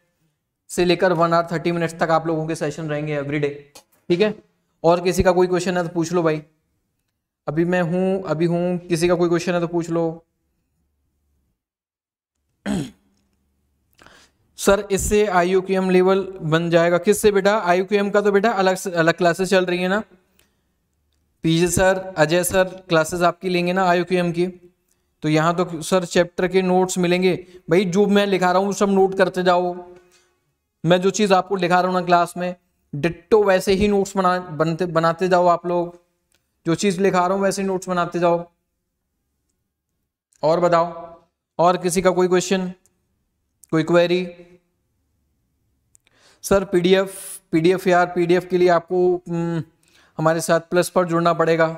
से लेकर वन आवर थर्टी मिनट्स तक आप लोगों के सेशन रहेंगे एवरी डे ठीक है और किसी का कोई क्वेश्चन है तो पूछ लो भाई अभी मैं हूँ अभी हूँ किसी का कोई क्वेश्चन है तो पूछ लो सर [clears throat] इससे आई यू क्यूएम लेवल बन जाएगा किससे बेटा आई क्यूएम का तो बेटा अलग अलग क्लासेस चल रही है ना PJ sir Ajay sir classes आपकी लेंगे ना आई क्यूएम की तो यहाँ तो सर चैप्टर के नोट्स मिलेंगे भाई जो मैं लिखा रहा हूँ सब नोट करते जाओ मैं जो चीज़ आपको लिखा रहा हूँ ना क्लास में डिट्टो वैसे ही नोट्स बना बनते बनाते जाओ आप लोग जो चीज लिखा रहा हूं वैसे नोट्स बनाते जाओ और बताओ और किसी का कोई क्वेश्चन कोई क्वेरी सर पीडीएफ पीडीएफ यार पीडीएफ के लिए आपको हम्म, हमारे साथ प्लस पर जुड़ना पड़ेगा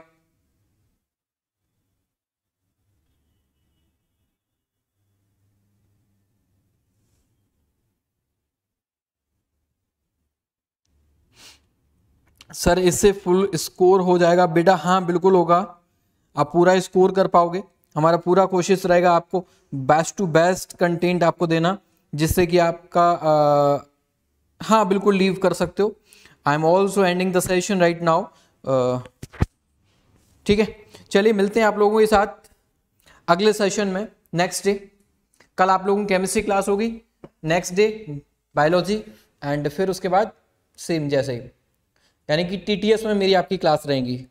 सर इससे फुल स्कोर हो जाएगा बेटा हाँ बिल्कुल होगा आप पूरा स्कोर कर पाओगे हमारा पूरा कोशिश रहेगा आपको बेस्ट टू बेस्ट कंटेंट आपको देना जिससे कि आपका आ, हाँ बिल्कुल लीव कर सकते हो I am also ending the session right now ठीक है चलिए मिलते हैं आप लोगों के साथ अगले सेशन में नेक्स्ट डे कल आप लोगों की केमिस्ट्री क्लास होगी नेक्स्ट डे बायोलॉजी एंड फिर उसके बाद सेम जैसे ही यानी कि टी में मेरी आपकी क्लास रहेगी